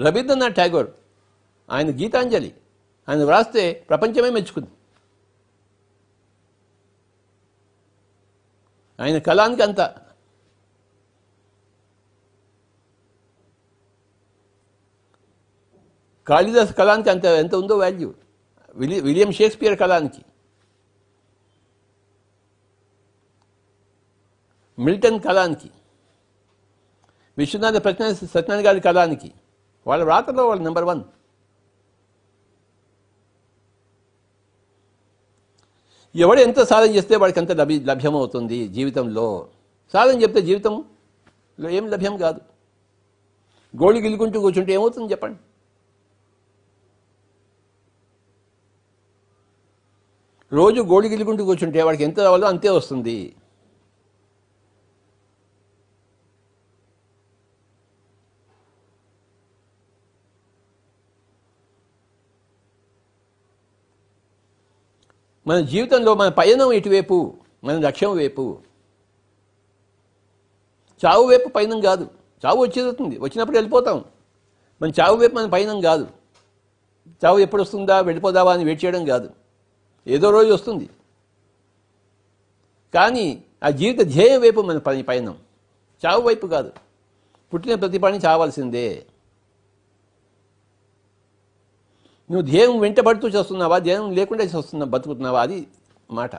రవీంద్రనాథ్ ఠాగూర్ ఆయన గీతాంజలి ఆయన వ్రాస్తే ప్రపంచమే మెచ్చుకుంది ఆయన కళానికి అంత కాళిదాస్ కళానికి అంత ఎంత ఉందో వాల్యూ విలి విలియం షేక్స్పియర్ కళానికి మిల్టన్ కళానికి విశ్వనాథ ప్రజ్ఞ సత్యనారాయణ గారి కళానికి వాళ్ళ రాతలో వాళ్ళు నెంబర్ వన్ ఎవడు ఎంత సాధన చేస్తే వాడికి అంత లభి లభ్యమవుతుంది జీవితంలో సాధన చెప్తే జీవితంలో ఏం లభ్యం కాదు గోళి గిల్లుకుంటూ కూర్చుంటే ఏమవుతుంది చెప్పండి రోజు గోళి గిల్లుకుంటూ కూర్చుంటే వాడికి ఎంత కావాలో అంతే వస్తుంది మన జీవితంలో మన పయనం ఇటువైపు మన లక్ష్యం వైపు చావు వైపు పయనం కాదు చావు వచ్చేది వచ్చినప్పుడు వెళ్ళిపోతాం మన చావు వైపు మన పయనం కాదు చావు ఎప్పుడు వస్తుందా వెళ్ళిపోదావా అని వెయిట్ చేయడం కాదు ఏదో రోజు వస్తుంది కానీ ఆ జీవిత ధ్యేయం వైపు మన పని పయనం చావు వైపు కాదు పుట్టిన ప్రతి పని చావాల్సిందే నువ్వు ధ్యేయం వెంటబడుతూ చేస్తున్నావా ధ్యేయం లేకుండా చేస్తున్నా బతుకుతున్నావా అది మాట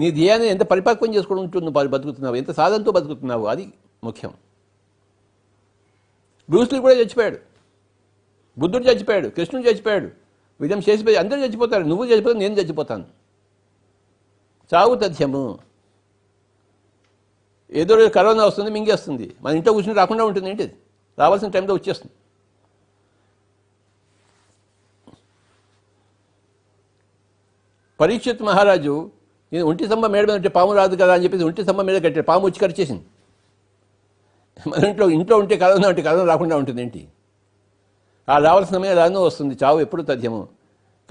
నీ ధ్యేయాన్ని ఎంత పరిపక్వం చేసుకోవడం నువ్వు బతుకుతున్నావు ఎంత సాధనతో బతుకుతున్నావు అది ముఖ్యం బ్రూస్లీ కూడా చచ్చిపోయాడు బుద్ధుడు చచ్చిపోయాడు కృష్ణుడు చచ్చిపోయాడు విధం చేసిపోయి అందరూ చచ్చిపోతారు నువ్వు చచ్చిపోతావు నేను చచ్చిపోతాను చావు తథ్యము ఏదో రోజు కరోనా వస్తుంది మింగేస్తుంది మన ఇంట్లో కూర్చుని రాకుండా ఉంటుంది ఏంటి రావాల్సిన టైంలో వచ్చేస్తుంది పరీక్షిత్ మహారాజు నేను ఒంటి స్తంభం మేడ మీద ఉంటే పాము రాదు కదా అని చెప్పేసి ఒంటి స్తంభం మీద కట్టాడు పాము వచ్చి కరిచేసింది మన ఇంట్లో ఇంట్లో ఉంటే కథనం ఉంటే కథనం రాకుండా ఉంటుంది ఏంటి ఆ రావాల్సిన సమయం రానో వస్తుంది చావు ఎప్పుడు తథ్యము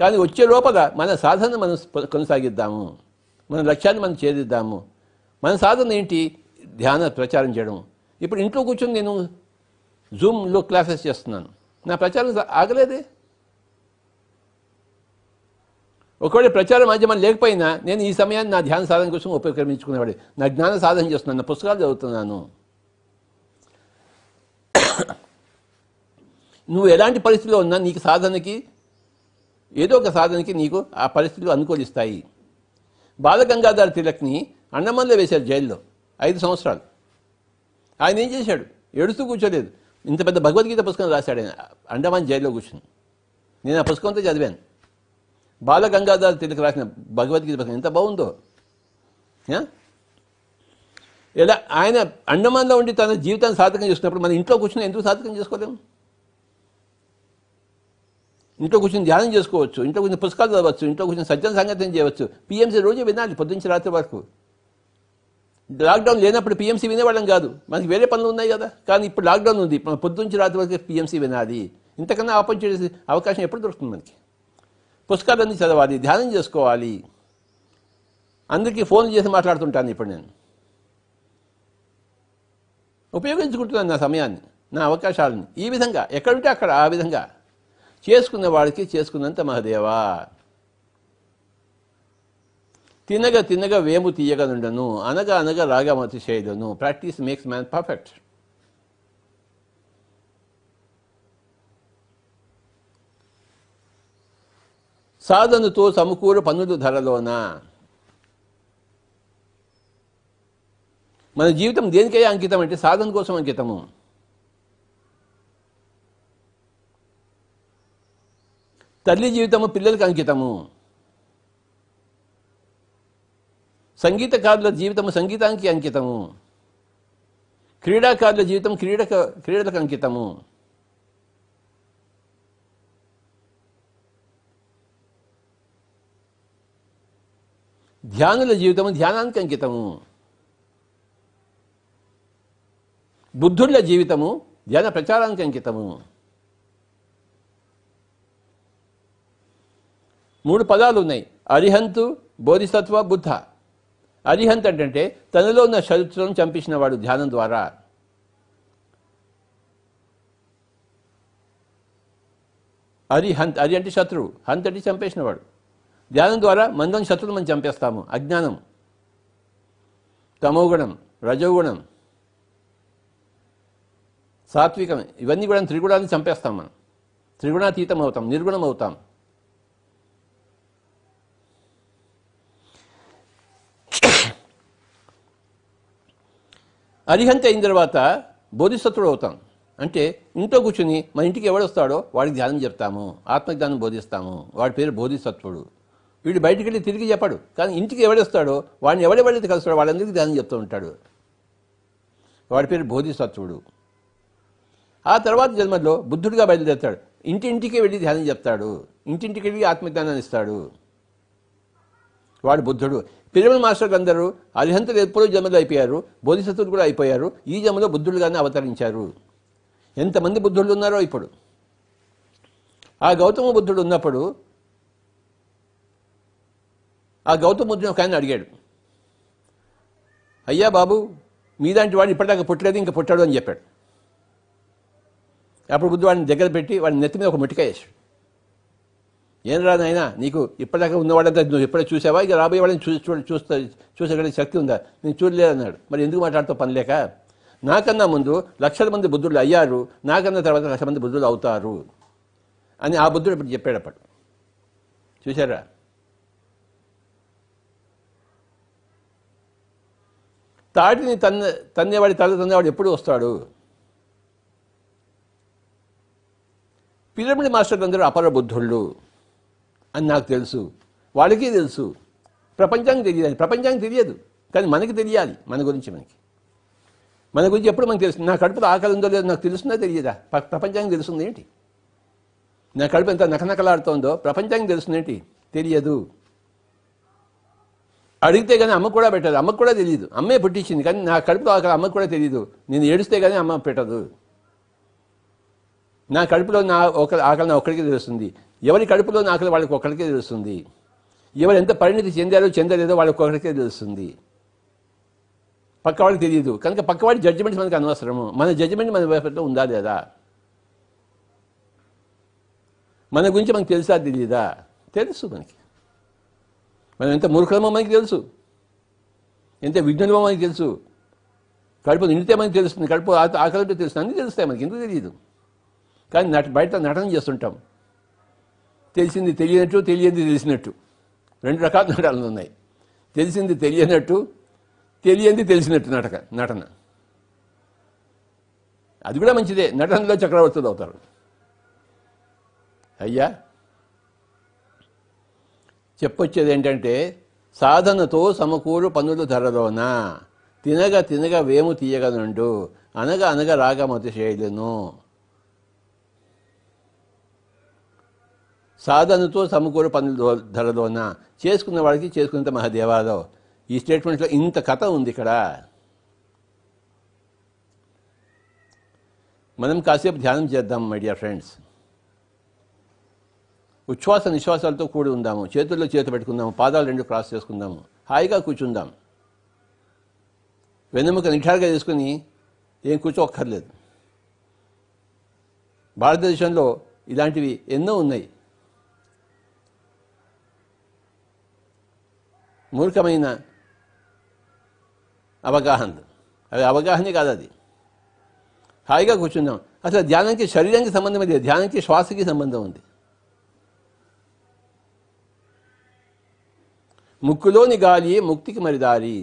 కానీ వచ్చే లోపల మన సాధన మనం కొనసాగిద్దాము మన లక్ష్యాన్ని మనం చేదిద్దాము మన సాధన ఏంటి ధ్యాన ప్రచారం చేయడం ఇప్పుడు ఇంట్లో కూర్చొని నేను జూమ్లో క్లాసెస్ చేస్తున్నాను నా ప్రచారం ఆగలేదే ఒకవేళ ప్రచార మాధ్యమం లేకపోయినా నేను ఈ సమయాన్ని నా ధ్యాన సాధన కోసం ఉపక్రమించుకునేవాడు నా జ్ఞాన సాధన చేస్తున్నాను నా పుస్తకాలు చదువుతున్నాను నువ్వు ఎలాంటి పరిస్థితిలో ఉన్నా నీకు సాధనకి ఏదో ఒక సాధనకి నీకు ఆ పరిస్థితులు అనుకూలిస్తాయి బాలగంగాధర తిలక్ని అండమాన్లో వేశారు జైల్లో ఐదు సంవత్సరాలు ఆయన ఏం చేశాడు ఎడుస్తూ కూర్చోలేదు ఇంత పెద్ద భగవద్గీత పుస్తకం రాశాడు ఆయన అండమాన్ జైల్లో కూర్చుని నేను ఆ పుస్తకంతో చదివాను బాలగంగాధర తిలక రాసిన భగవద్గీత ఎంత బాగుందో ఇలా ఆయన అండమాన్లో ఉండి తన జీవితాన్ని సాధకం చేసుకున్నప్పుడు మన ఇంట్లో కూర్చుని ఎందుకు సాధకం చేసుకోలేము ఇంట్లో కూర్చొని ధ్యానం చేసుకోవచ్చు ఇంట్లో కూర్చొని పుస్తకాలు చదవచ్చు ఇంట్లో కూర్చొని సజ్జన సంగతి చేయవచ్చు పిఎంసీ రోజు వినాలి పొద్దుంచి రాత్రి వరకు లాక్డౌన్ లేనప్పుడు పిఎంసీ వినేవాళ్ళం కాదు మనకి వేరే పనులు ఉన్నాయి కదా కానీ ఇప్పుడు లాక్డౌన్ ఉంది పొద్దుంచి రాత్రి వరకు పిఎంసీ వినాలి ఇంతకన్నా ఆపర్చునిటీ అవకాశం ఎప్పుడు దొరుకుతుంది మనకి పుస్తకాలన్నీ చదవాలి ధ్యానం చేసుకోవాలి అందరికీ ఫోన్ చేసి మాట్లాడుతుంటాను ఇప్పుడు నేను ఉపయోగించుకుంటున్నాను నా సమయాన్ని నా అవకాశాలని ఈ విధంగా ఎక్కడుంటే అక్కడ ఆ విధంగా చేసుకున్న వాడికి చేసుకున్నంత మహదేవా తినగా తినగా వేము తీయగనుండను అనగా అనగా చేయదను ప్రాక్టీస్ మేక్స్ మ్యాన్ పర్ఫెక్ట్ సాధనతో సమకూర పనులు ధరలోన మన జీవితం దేనికై అంకితం అంటే సాధన కోసం అంకితము తల్లి జీవితము పిల్లలకు అంకితము సంగీతకారుల జీవితము సంగీతానికి అంకితము క్రీడాకారుల జీవితం క్రీడక క్రీడలకు అంకితము ధ్యానుల జీవితము ధ్యానానికి అంకితము బుద్ధుళ్ళ జీవితము ధ్యాన ప్రచారానికి అంకితము మూడు పదాలు ఉన్నాయి అరిహంతు బోధిసత్వ బుద్ధ అరిహంత్ అంటే తనలో ఉన్న శత్రువులను చంపించిన వాడు ధ్యానం ద్వారా అరిహంత్ అరి అంటే శత్రువు హంత్ అంటే చంపేసినవాడు ధ్యానం ద్వారా మందం శత్రువులు మనం చంపేస్తాము అజ్ఞానం తమోగుణం రజోగుణం సాత్వికం ఇవన్నీ కూడా త్రిగుణాన్ని చంపేస్తాం మనం త్రిగుణాతీతం అవుతాం నిర్గుణం అవుతాం అరిహంత అయిన తర్వాత బోధిసత్తుడు అవుతాం అంటే ఇంట్లో కూర్చుని మన ఇంటికి ఎవడొస్తాడో వాడికి ధ్యానం చెప్తాము ఆత్మజ్ఞానం బోధిస్తాము వాడి పేరు బోధిసత్వుడు వీడు బయటికి వెళ్ళి తిరిగి చెప్పాడు కానీ ఇంటికి ఎవడొస్తాడో వాడిని ఎవడెవడైతే కలుస్తాడో వాళ్ళందరికీ ధ్యానం చెప్తూ ఉంటాడు వాడి పేరు బోధిసత్వుడు ఆ తర్వాత జన్మలో బుద్ధుడిగా బయలుదేరుతాడు ఇంటింటికి వెళ్ళి ధ్యానం చెప్తాడు ఇంటింటికి వెళ్ళి ఆత్మజ్ఞానాన్ని ఇస్తాడు వాడు బుద్ధుడు పిరమిడ్ మాస్టర్లు అందరూ అరిహంతలు ఎప్పుడో జన్మలు అయిపోయారు బోధిసత్వులు కూడా అయిపోయారు ఈ జన్మలో బుద్ధుడుగానే అవతరించారు ఎంతమంది బుద్ధుడు ఉన్నారో ఇప్పుడు ఆ గౌతమ బుద్ధుడు ఉన్నప్పుడు ఆ గౌతమ బుద్ధుని ఒక ఆయన అడిగాడు అయ్యా బాబు మీదాంటి వాడు ఇప్పటిదాకా పుట్టలేదు ఇంకా పుట్టాడు అని చెప్పాడు అప్పుడు బుద్ధి వాడిని దగ్గర పెట్టి వాడిని నెత్తి మీద ఒక మెట్టుకాయ వేసాడు ఏం రానైనా నీకు ఇప్పటిదాకా ఉన్నవాడంతా నువ్వు ఇప్పుడే చూసావా ఇక రాబోయే వాళ్ళని చూ చూస్తా చూసే శక్తి ఉందా నేను చూడలేదన్నాడు మరి ఎందుకు మాట్లాడుతూ పనిలేక నాకన్నా ముందు లక్షల మంది బుద్ధులు అయ్యారు నాకన్నా తర్వాత లక్షల మంది బుద్ధులు అవుతారు అని ఆ బుద్ధుడు ఇప్పుడు చెప్పాడు అప్పుడు చూసారా తాడిని తన్నే తన్నేవాడి తల్లి తన్నేవాడు ఎప్పుడు వస్తాడు పిరమిడ్ మాస్టర్లు అందరూ అపర బుద్ధుళ్ళు అని నాకు తెలుసు వాళ్ళకి తెలుసు ప్రపంచానికి తెలియదు ప్రపంచానికి తెలియదు కానీ మనకి తెలియాలి మన గురించి మనకి మన గురించి ఎప్పుడు మనకు తెలుస్తుంది నా కడుపులో ఆకలి ఉందో లేదో నాకు తెలుస్తుందా తెలియదా ప్రపంచానికి తెలుస్తుంది ఏంటి నా కడుపు ఎంత నకనకలాడుతోందో ప్రపంచానికి తెలుస్తుంది ఏంటి తెలియదు అడిగితే కానీ అమ్మ కూడా పెట్టదు అమ్మకు కూడా తెలియదు అమ్మే పుట్టించింది కానీ నా కడుపులో ఆకలి అమ్మకు కూడా తెలియదు నేను ఏడిస్తే కానీ అమ్మ పెట్టదు నా కడుపులో నా ఒక ఆకలి నా ఒక్కడికే తెలుస్తుంది ఎవరి కడుపులో నా ఆకలి వాళ్ళకి ఒక్కడికే తెలుస్తుంది ఎవరు ఎంత పరిణితి చెందారో చెందలేదో వాళ్ళకి ఒక్కడికే తెలుస్తుంది పక్కవాడికి తెలియదు కనుక పక్కవాడి జడ్జిమెంట్ మనకు అనవసరము మన జడ్జిమెంట్ మన వైపులో ఉందా లేదా మన గురించి మనకు తెలుసా తెలియదా తెలుసు మనకి మనం ఎంత మూర్ఖమో మనకి తెలుసు ఎంత విజ్ఞానమో మనకి తెలుసు కడుపు నిండితే మనకి తెలుస్తుంది కడుపు ఆకలితో తెలుస్తుంది అన్నీ తెలుస్తాయి మనకి ఎందుకు తెలియదు కానీ నట బయట నటన చేస్తుంటాం తెలిసింది తెలియనట్టు తెలియంది తెలిసినట్టు రెండు రకాల నటనలు ఉన్నాయి తెలిసింది తెలియనట్టు తెలియంది తెలిసినట్టు నటక నటన అది కూడా మంచిదే నటనలో చక్రవర్తులు అవుతారు అయ్యా చెప్పొచ్చేది ఏంటంటే సాధనతో సమకూరు పనులు ధరలోన తినగ తినగ వేము తీయగనుండు అనగ అనగ రాగమతి చేయలేను సాధనతో సమకూరు పనులు ధరలోన చేసుకున్న వాడికి చేసుకున్నంత మహాదేవాలో ఈ స్టేట్మెంట్లో ఇంత కథ ఉంది ఇక్కడ మనం కాసేపు ధ్యానం చేద్దాం మై డియర్ ఫ్రెండ్స్ ఉచ్ఛ్వాస నిశ్వాసాలతో కూడి ఉందాము చేతుల్లో చేతి పెట్టుకుందాము పాదాలు రెండు క్రాస్ చేసుకుందాము హాయిగా కూర్చుందాం వెన్నెముక నిఠారుగా చేసుకుని ఏం కూర్చోక్కర్లేదు భారతదేశంలో ఇలాంటివి ఎన్నో ఉన్నాయి మూర్ఖమైన అవగాహన అవి అవగాహనే కాదు అది హాయిగా కూర్చుందాం అసలు ధ్యానంకి శరీరానికి సంబంధం ఇది ధ్యానంకి శ్వాసకి సంబంధం ఉంది ముక్కులోని గాలియే ముక్తికి మరి దారి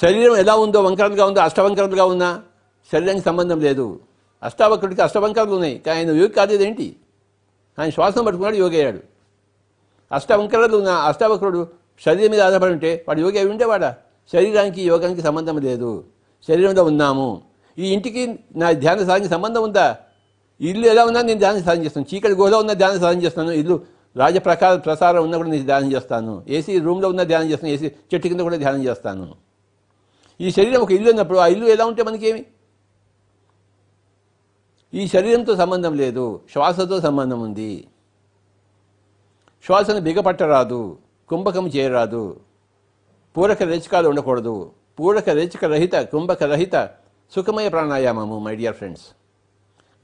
శరీరం ఎలా ఉందో వంకరలుగా ఉందో అష్టవంకరలుగా ఉన్నా శరీరానికి సంబంధం లేదు అష్టావక్రుడికి అష్టవంకరలు ఉన్నాయి కానీ ఆయన యోగి కాదు ఏంటి ఆయన శ్వాసం పట్టుకున్నాడు యోగి అయ్యాడు అష్టవంకరలు ఉన్న అష్టావక్రుడు శరీరం మీద ఆధారపడి ఉంటే వాడు యోగి అయి వాడ శరీరానికి యోగానికి సంబంధం లేదు శరీరంలో ఉన్నాము ఈ ఇంటికి నా ధ్యాన సాధనకి సంబంధం ఉందా ఇల్లు ఎలా ఉన్నా నేను ధ్యానం సాధన చేస్తాను చీకటి గోదా ఉన్న ధ్యానం సాధన చేస్తాను ఇల్లు రాజప్రకార ప్రసారం ఉన్న కూడా నేను ధ్యానం చేస్తాను ఏసీ రూమ్లో ఉన్న ధ్యానం చేస్తాను ఏసీ చెట్టు కింద కూడా ధ్యానం చేస్తాను ఈ శరీరం ఒక ఇల్లు ఉన్నప్పుడు ఆ ఇల్లు ఎలా ఉంటే మనకేమి ఈ శరీరంతో సంబంధం లేదు శ్వాసతో సంబంధం ఉంది శ్వాసను బిగపట్టరాదు కుంభకం చేయరాదు పూరక రేచికాలు ఉండకూడదు పూరక రేచిక రహిత కుంభక రహిత సుఖమయ ప్రాణాయామము my dear friends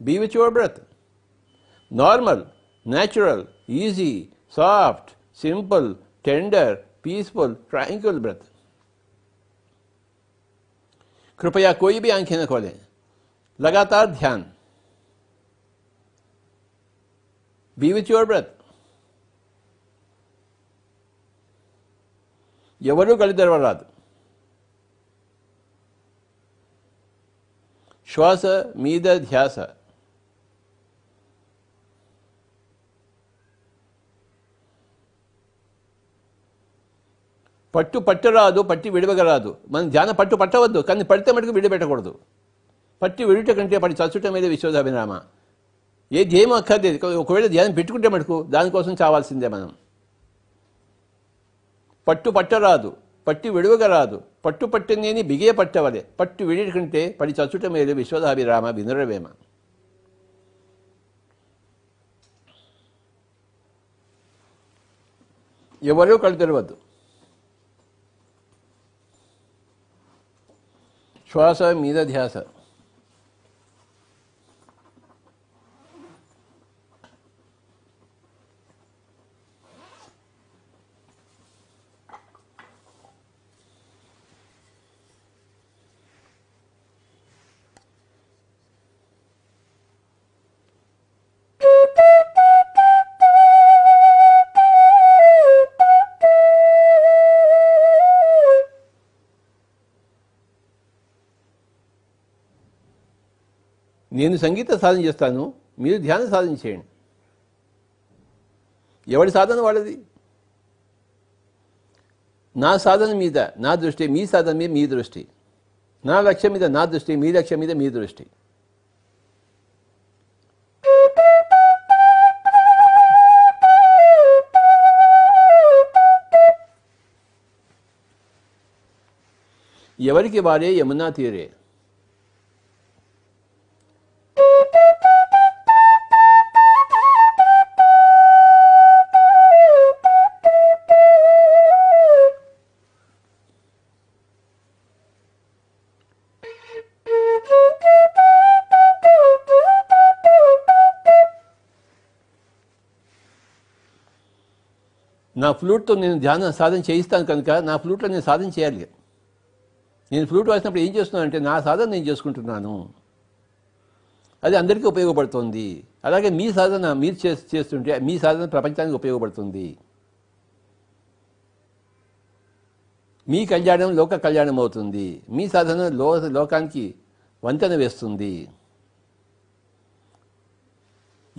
be with your breath normal natural, easy, soft, simple, tender, peaceful, tranquil breath. कृपया कोई भी आंखें न खोलें लगातार ध्यान बी विथ योर ब्रेथ ఎవరు కలిదరవరాదు శ్వాస మీద ధ్యాస పట్టు పట్టరాదు పట్టి విడవగరాదు మనం ధ్యాన పట్టు పట్టవద్దు కానీ పడితే మటుకు విడిపెట్టకూడదు పట్టి విడుట కంటే పడి చచ్చుట మీద విశ్వదాభిరామ ఏ ధ్యేయం అక్కర్లేదు ఒకవేళ ధ్యానం పెట్టుకుంటే మటుకు దానికోసం చావాల్సిందే మనం పట్టు పట్టరాదు పట్టి విడువగరాదు పట్టు పట్టిందేని బిగే పట్టవలే పట్టు విడిట కంటే పడి చచ్చుట మీద విశ్వదాభిరామ వినురవేమ ఎవరూ కళ్ళు తెరవద్దు چرا میده می سر؟ నేను సంగీత సాధన చేస్తాను మీరు ధ్యాన సాధన చేయండి ఎవడి సాధన వాళ్ళది నా సాధన మీద నా దృష్టి మీ సాధన మీద మీ దృష్టి నా లక్ష్యం మీద నా దృష్టి మీ లక్ష్యం మీద మీ దృష్టి ఎవరికి వారే యమునా తీరే నా ఫ్లూట్తో నేను ధ్యానం సాధన చేయిస్తాను కనుక నా ఫ్లూట్లో నేను సాధన చేయాలి నేను ఫ్లూట్ వాసినప్పుడు ఏం చేస్తున్నాను అంటే నా సాధన నేను చేసుకుంటున్నాను అది అందరికీ ఉపయోగపడుతుంది అలాగే మీ సాధన మీరు చేస్తుంటే మీ సాధన ప్రపంచానికి ఉపయోగపడుతుంది మీ కళ్యాణం లోక కళ్యాణం అవుతుంది మీ సాధన లో లోకానికి వంతెన వేస్తుంది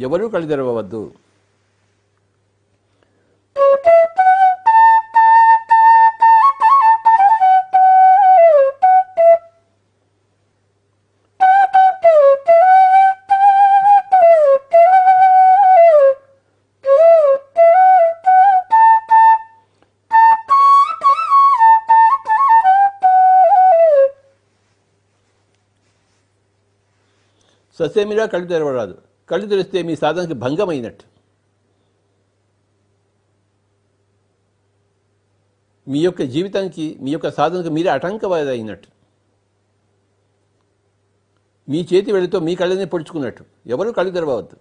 ఎవరూ తెరవద్దు ససేమిరా కళ్ళు తెరవరాదు కళ్ళు తెరిస్తే మీ సాధనకి భంగమైనట్టు మీ యొక్క జీవితానికి మీ యొక్క సాధనకు మీరే అయినట్టు మీ చేతి వెళ్ళితో మీ కళ్ళనే పొడుచుకున్నట్టు ఎవరు కళ్ళు తెరవద్దు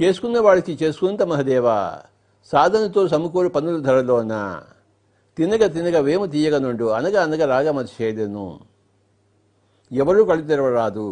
చేసుకున్న వాడికి చేసుకున్నంత మహదేవ సాధనతో సమకూరు పనుల ధరలోన తినగ తినగ వేము తీయగనుండు అనగా అనగా రాగమతి చేయదను ఎవరూ కళ్ళు తెరవరాదు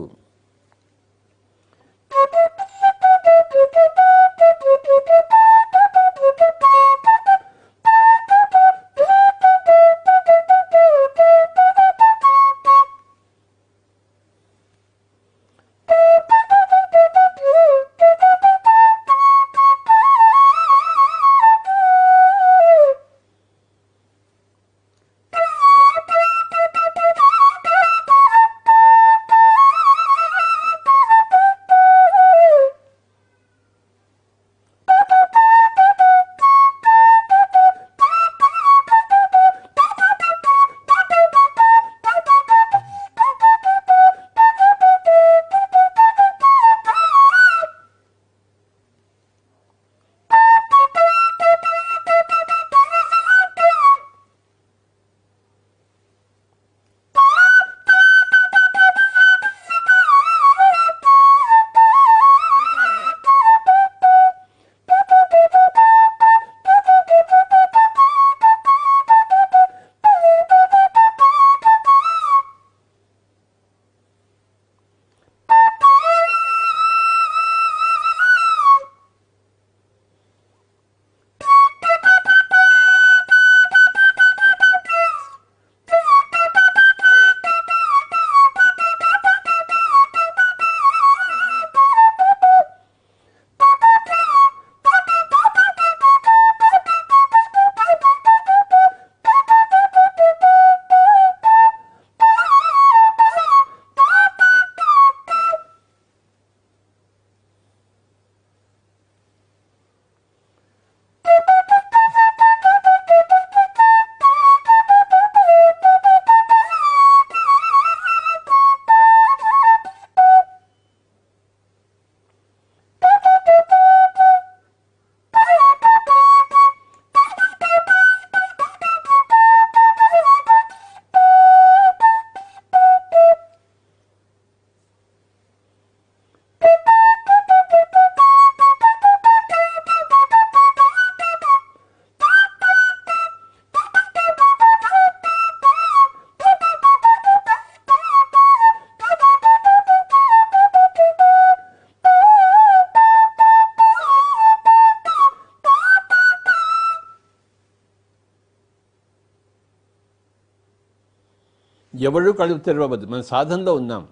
ఎవరు కళ్ళు తెరవద్దు మన సాధనలో ఉన్నాం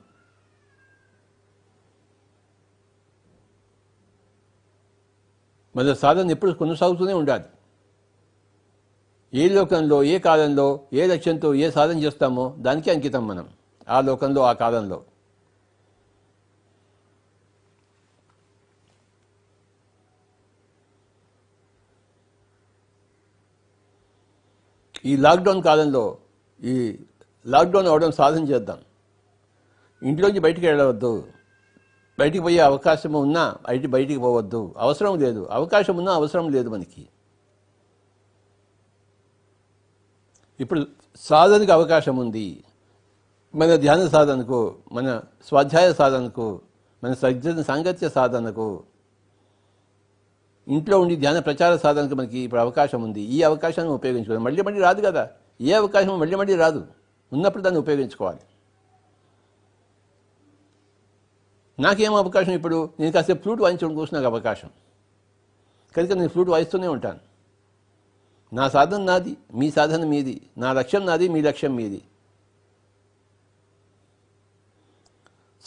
మన సాధన ఎప్పుడు కొనసాగుతూనే ఉండాలి ఏ లోకంలో ఏ కాలంలో ఏ లక్ష్యంతో ఏ సాధన చేస్తామో దానికి అంకితం మనం ఆ లోకంలో ఆ కాలంలో ఈ లాక్డౌన్ కాలంలో ఈ లాక్డౌన్ అవడం సాధన చేద్దాం ఇంట్లోంచి బయటికి వెళ్ళవద్దు బయటికి పోయే అవకాశం ఉన్నా బయట బయటికి పోవద్దు అవసరం లేదు అవకాశం ఉన్నా అవసరం లేదు మనకి ఇప్పుడు సాధనకు అవకాశం ఉంది మన ధ్యాన సాధనకు మన స్వాధ్యాయ సాధనకు మన సజ్జన సాంగత్య సాధనకు ఇంట్లో ఉండి ధ్యాన ప్రచార సాధనకు మనకి ఇప్పుడు అవకాశం ఉంది ఈ అవకాశాన్ని ఉపయోగించుకోవాలి మళ్ళీ మళ్ళీ రాదు కదా ఏ అవకాశం మళ్ళీ మళ్ళీ రాదు ఉన్నప్పుడు దాన్ని ఉపయోగించుకోవాలి నాకేం అవకాశం ఇప్పుడు నేను కాసేపు ఫ్లూట్ వాయించడం కోసం నాకు అవకాశం కనుక నేను ఫ్లూట్ వాయిస్తూనే ఉంటాను నా సాధన నాది మీ సాధన మీది నా లక్ష్యం నాది మీ లక్ష్యం మీది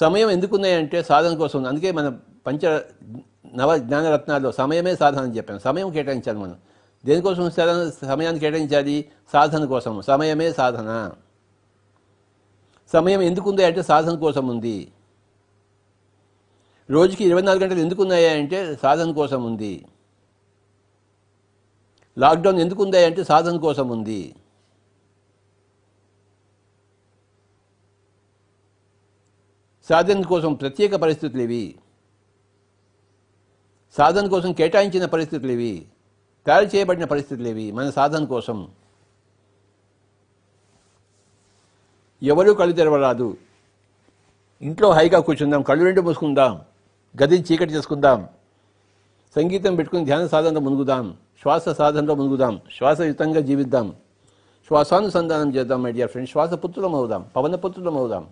సమయం ఎందుకున్నాయంటే సాధన కోసం అందుకే మన పంచ నవ జ్ఞానరత్నాల్లో సమయమే సాధన అని చెప్పాను సమయం కేటాయించాలి మనం దేనికోసం సమయాన్ని కేటాయించాలి సాధన కోసం సమయమే సాధన సమయం ఎందుకుంది అంటే సాధన కోసం ఉంది రోజుకి ఇరవై నాలుగు గంటలు ఎందుకున్నాయా అంటే సాధన కోసం ఉంది లాక్డౌన్ ఎందుకుందా అంటే సాధన కోసం ఉంది సాధన కోసం ప్రత్యేక పరిస్థితులు ఇవి సాధన కోసం కేటాయించిన పరిస్థితులు ఇవి తయారు చేయబడిన పరిస్థితులు ఇవి మన సాధన కోసం ఎవరూ కళ్ళు తెరవరాదు ఇంట్లో హైగా కూర్చుందాం కళ్ళు రెండు మూసుకుందాం గది చీకటి చేసుకుందాం సంగీతం పెట్టుకుని ధ్యాన సాధనలో మునుగుదాం శ్వాస సాధనలో మునుగుదాం శ్వాసయుతంగా జీవిద్దాం శ్వాసానుసంధానం చేద్దాం మై డియర్ ఫ్రెండ్ శ్వాసపుత్రులం అవుదాం పుత్రులం అవుదాం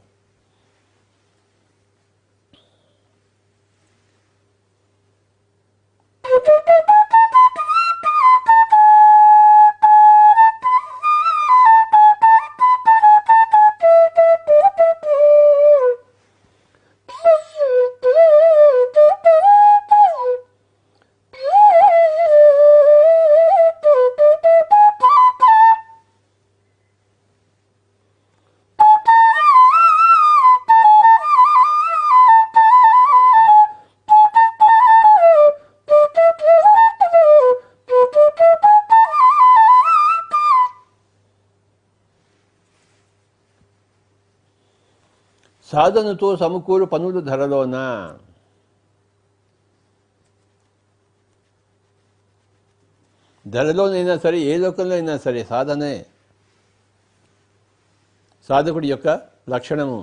సాధనతో సమకూరు పనులు ధరలోన ధరలోనైనా సరే ఏ లోకంలో అయినా సరే సాధనే సాధకుడి యొక్క లక్షణము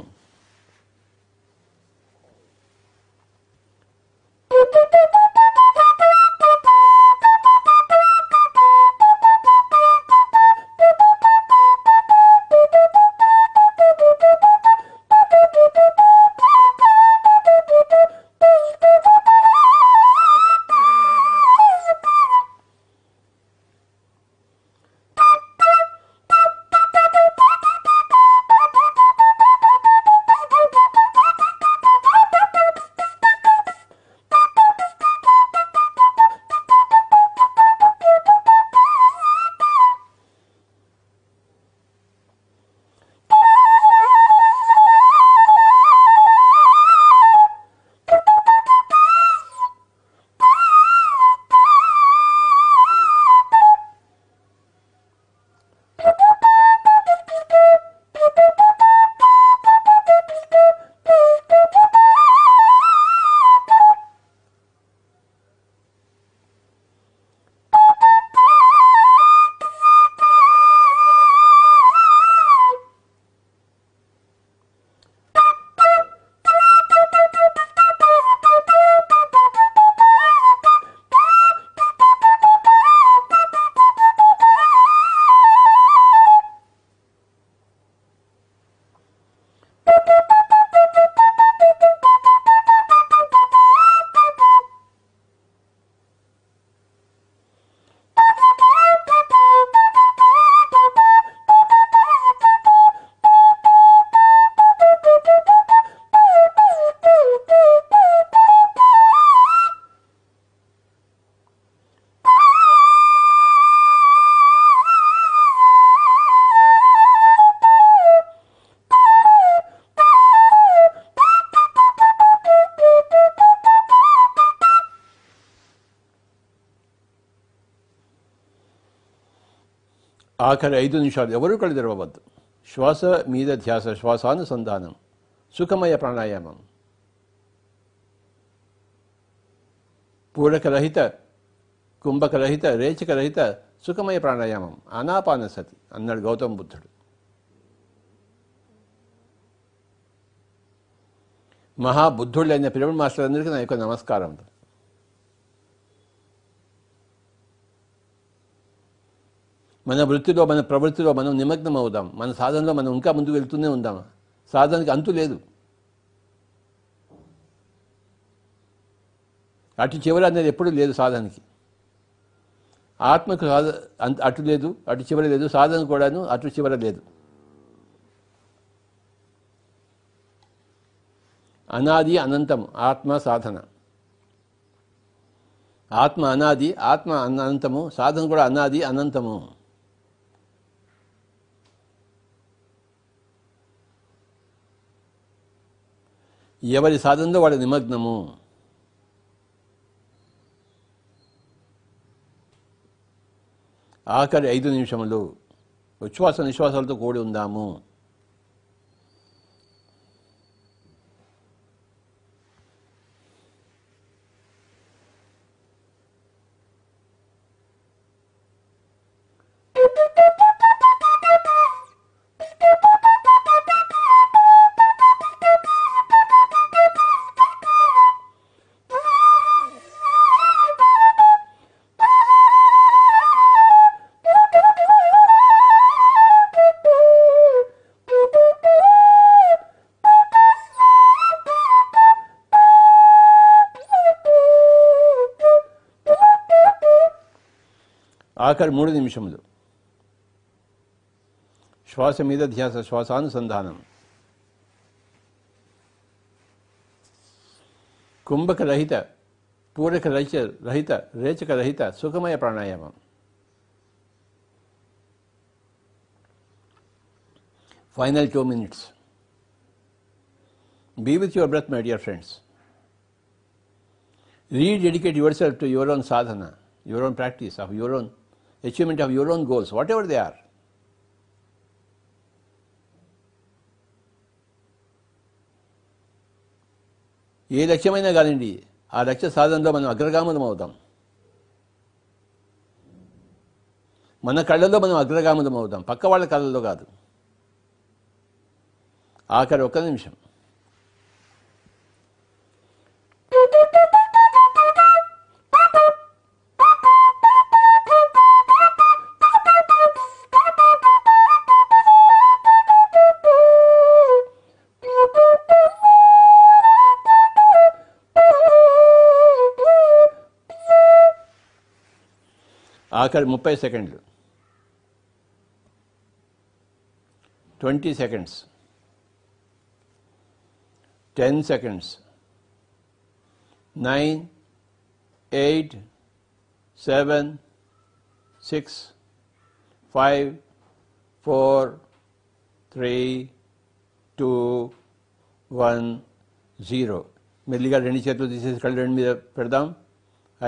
ఆఖరి ఐదు నిమిషాలు ఎవరూ కళ్ళు తెరవద్దు శ్వాస మీద ధ్యాస శ్వాసానుసంధానం సుఖమయ ప్రాణాయామం పూడకరహిత కుంభకరహిత రేచకరహిత సుఖమయ ప్రాణాయామం అనాపాన సతి అన్నాడు గౌతమ బుద్ధుడు అయిన పిరమిడ్ మాస్టర్ అందరికీ నా యొక్క నమస్కారం మన వృత్తిలో మన ప్రవృత్తిలో మనం నిమగ్నం అవుదాం మన సాధనలో మనం ఇంకా ముందుకు వెళ్తూనే ఉందాం సాధనకి అంతు లేదు అటు చివరి అనేది ఎప్పుడూ లేదు సాధనకి ఆత్మకు సాధ అటు లేదు అటు చివర లేదు సాధన కూడాను అటు చివర లేదు అనాది అనంతం ఆత్మ సాధన ఆత్మ అనాది ఆత్మ అనంతము సాధన కూడా అనాది అనంతము ఎవరి సాధనలో వాడి నిమగ్నము ఆఖరి ఐదు నిమిషములు ఉచ్ఛ్వాస నిశ్వాసాలతో కూడి ఉందాము ఆఖరి మూడు నిమిషములు శ్వాస మీద ధ్యాస శ్వాసానుసంధానం కుంభక రహిత పూరక రహిత రహిత రేచక రహిత సుఖమయ ప్రాణాయామం final 2 minutes. Be with your breath, my dear friends. Rededicate yourself to your own sadhana, your own practice of your own achievement of your own goals, whatever they are. ఏ లక్ష్యమైనా కానివ్వండి ఆ లక్ష్య సాధనలో మనం అగ్రగామనం అవుతాం మన కళ్ళల్లో మనం అగ్రగామనం అవుతాం పక్క వాళ్ళ కళ్ళల్లో కాదు ఆఖరి ఒక్క నిమిషం ఆఖరి ముప్పై సెకండ్లు twenty seconds ten seconds nine eight seven six five four three two one zero మెల్లిగా రెండు చేతులు తీసేసి కళ్ళు రెండు మీద పెడదాం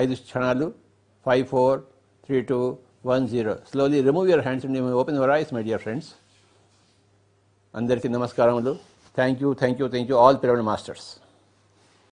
ఐదు క్షణాలు five four 3210. Slowly remove your hands and you may open your eyes, my dear friends. Andarki namaskaramulu. Thank you, thank you, thank you, all pyramid masters.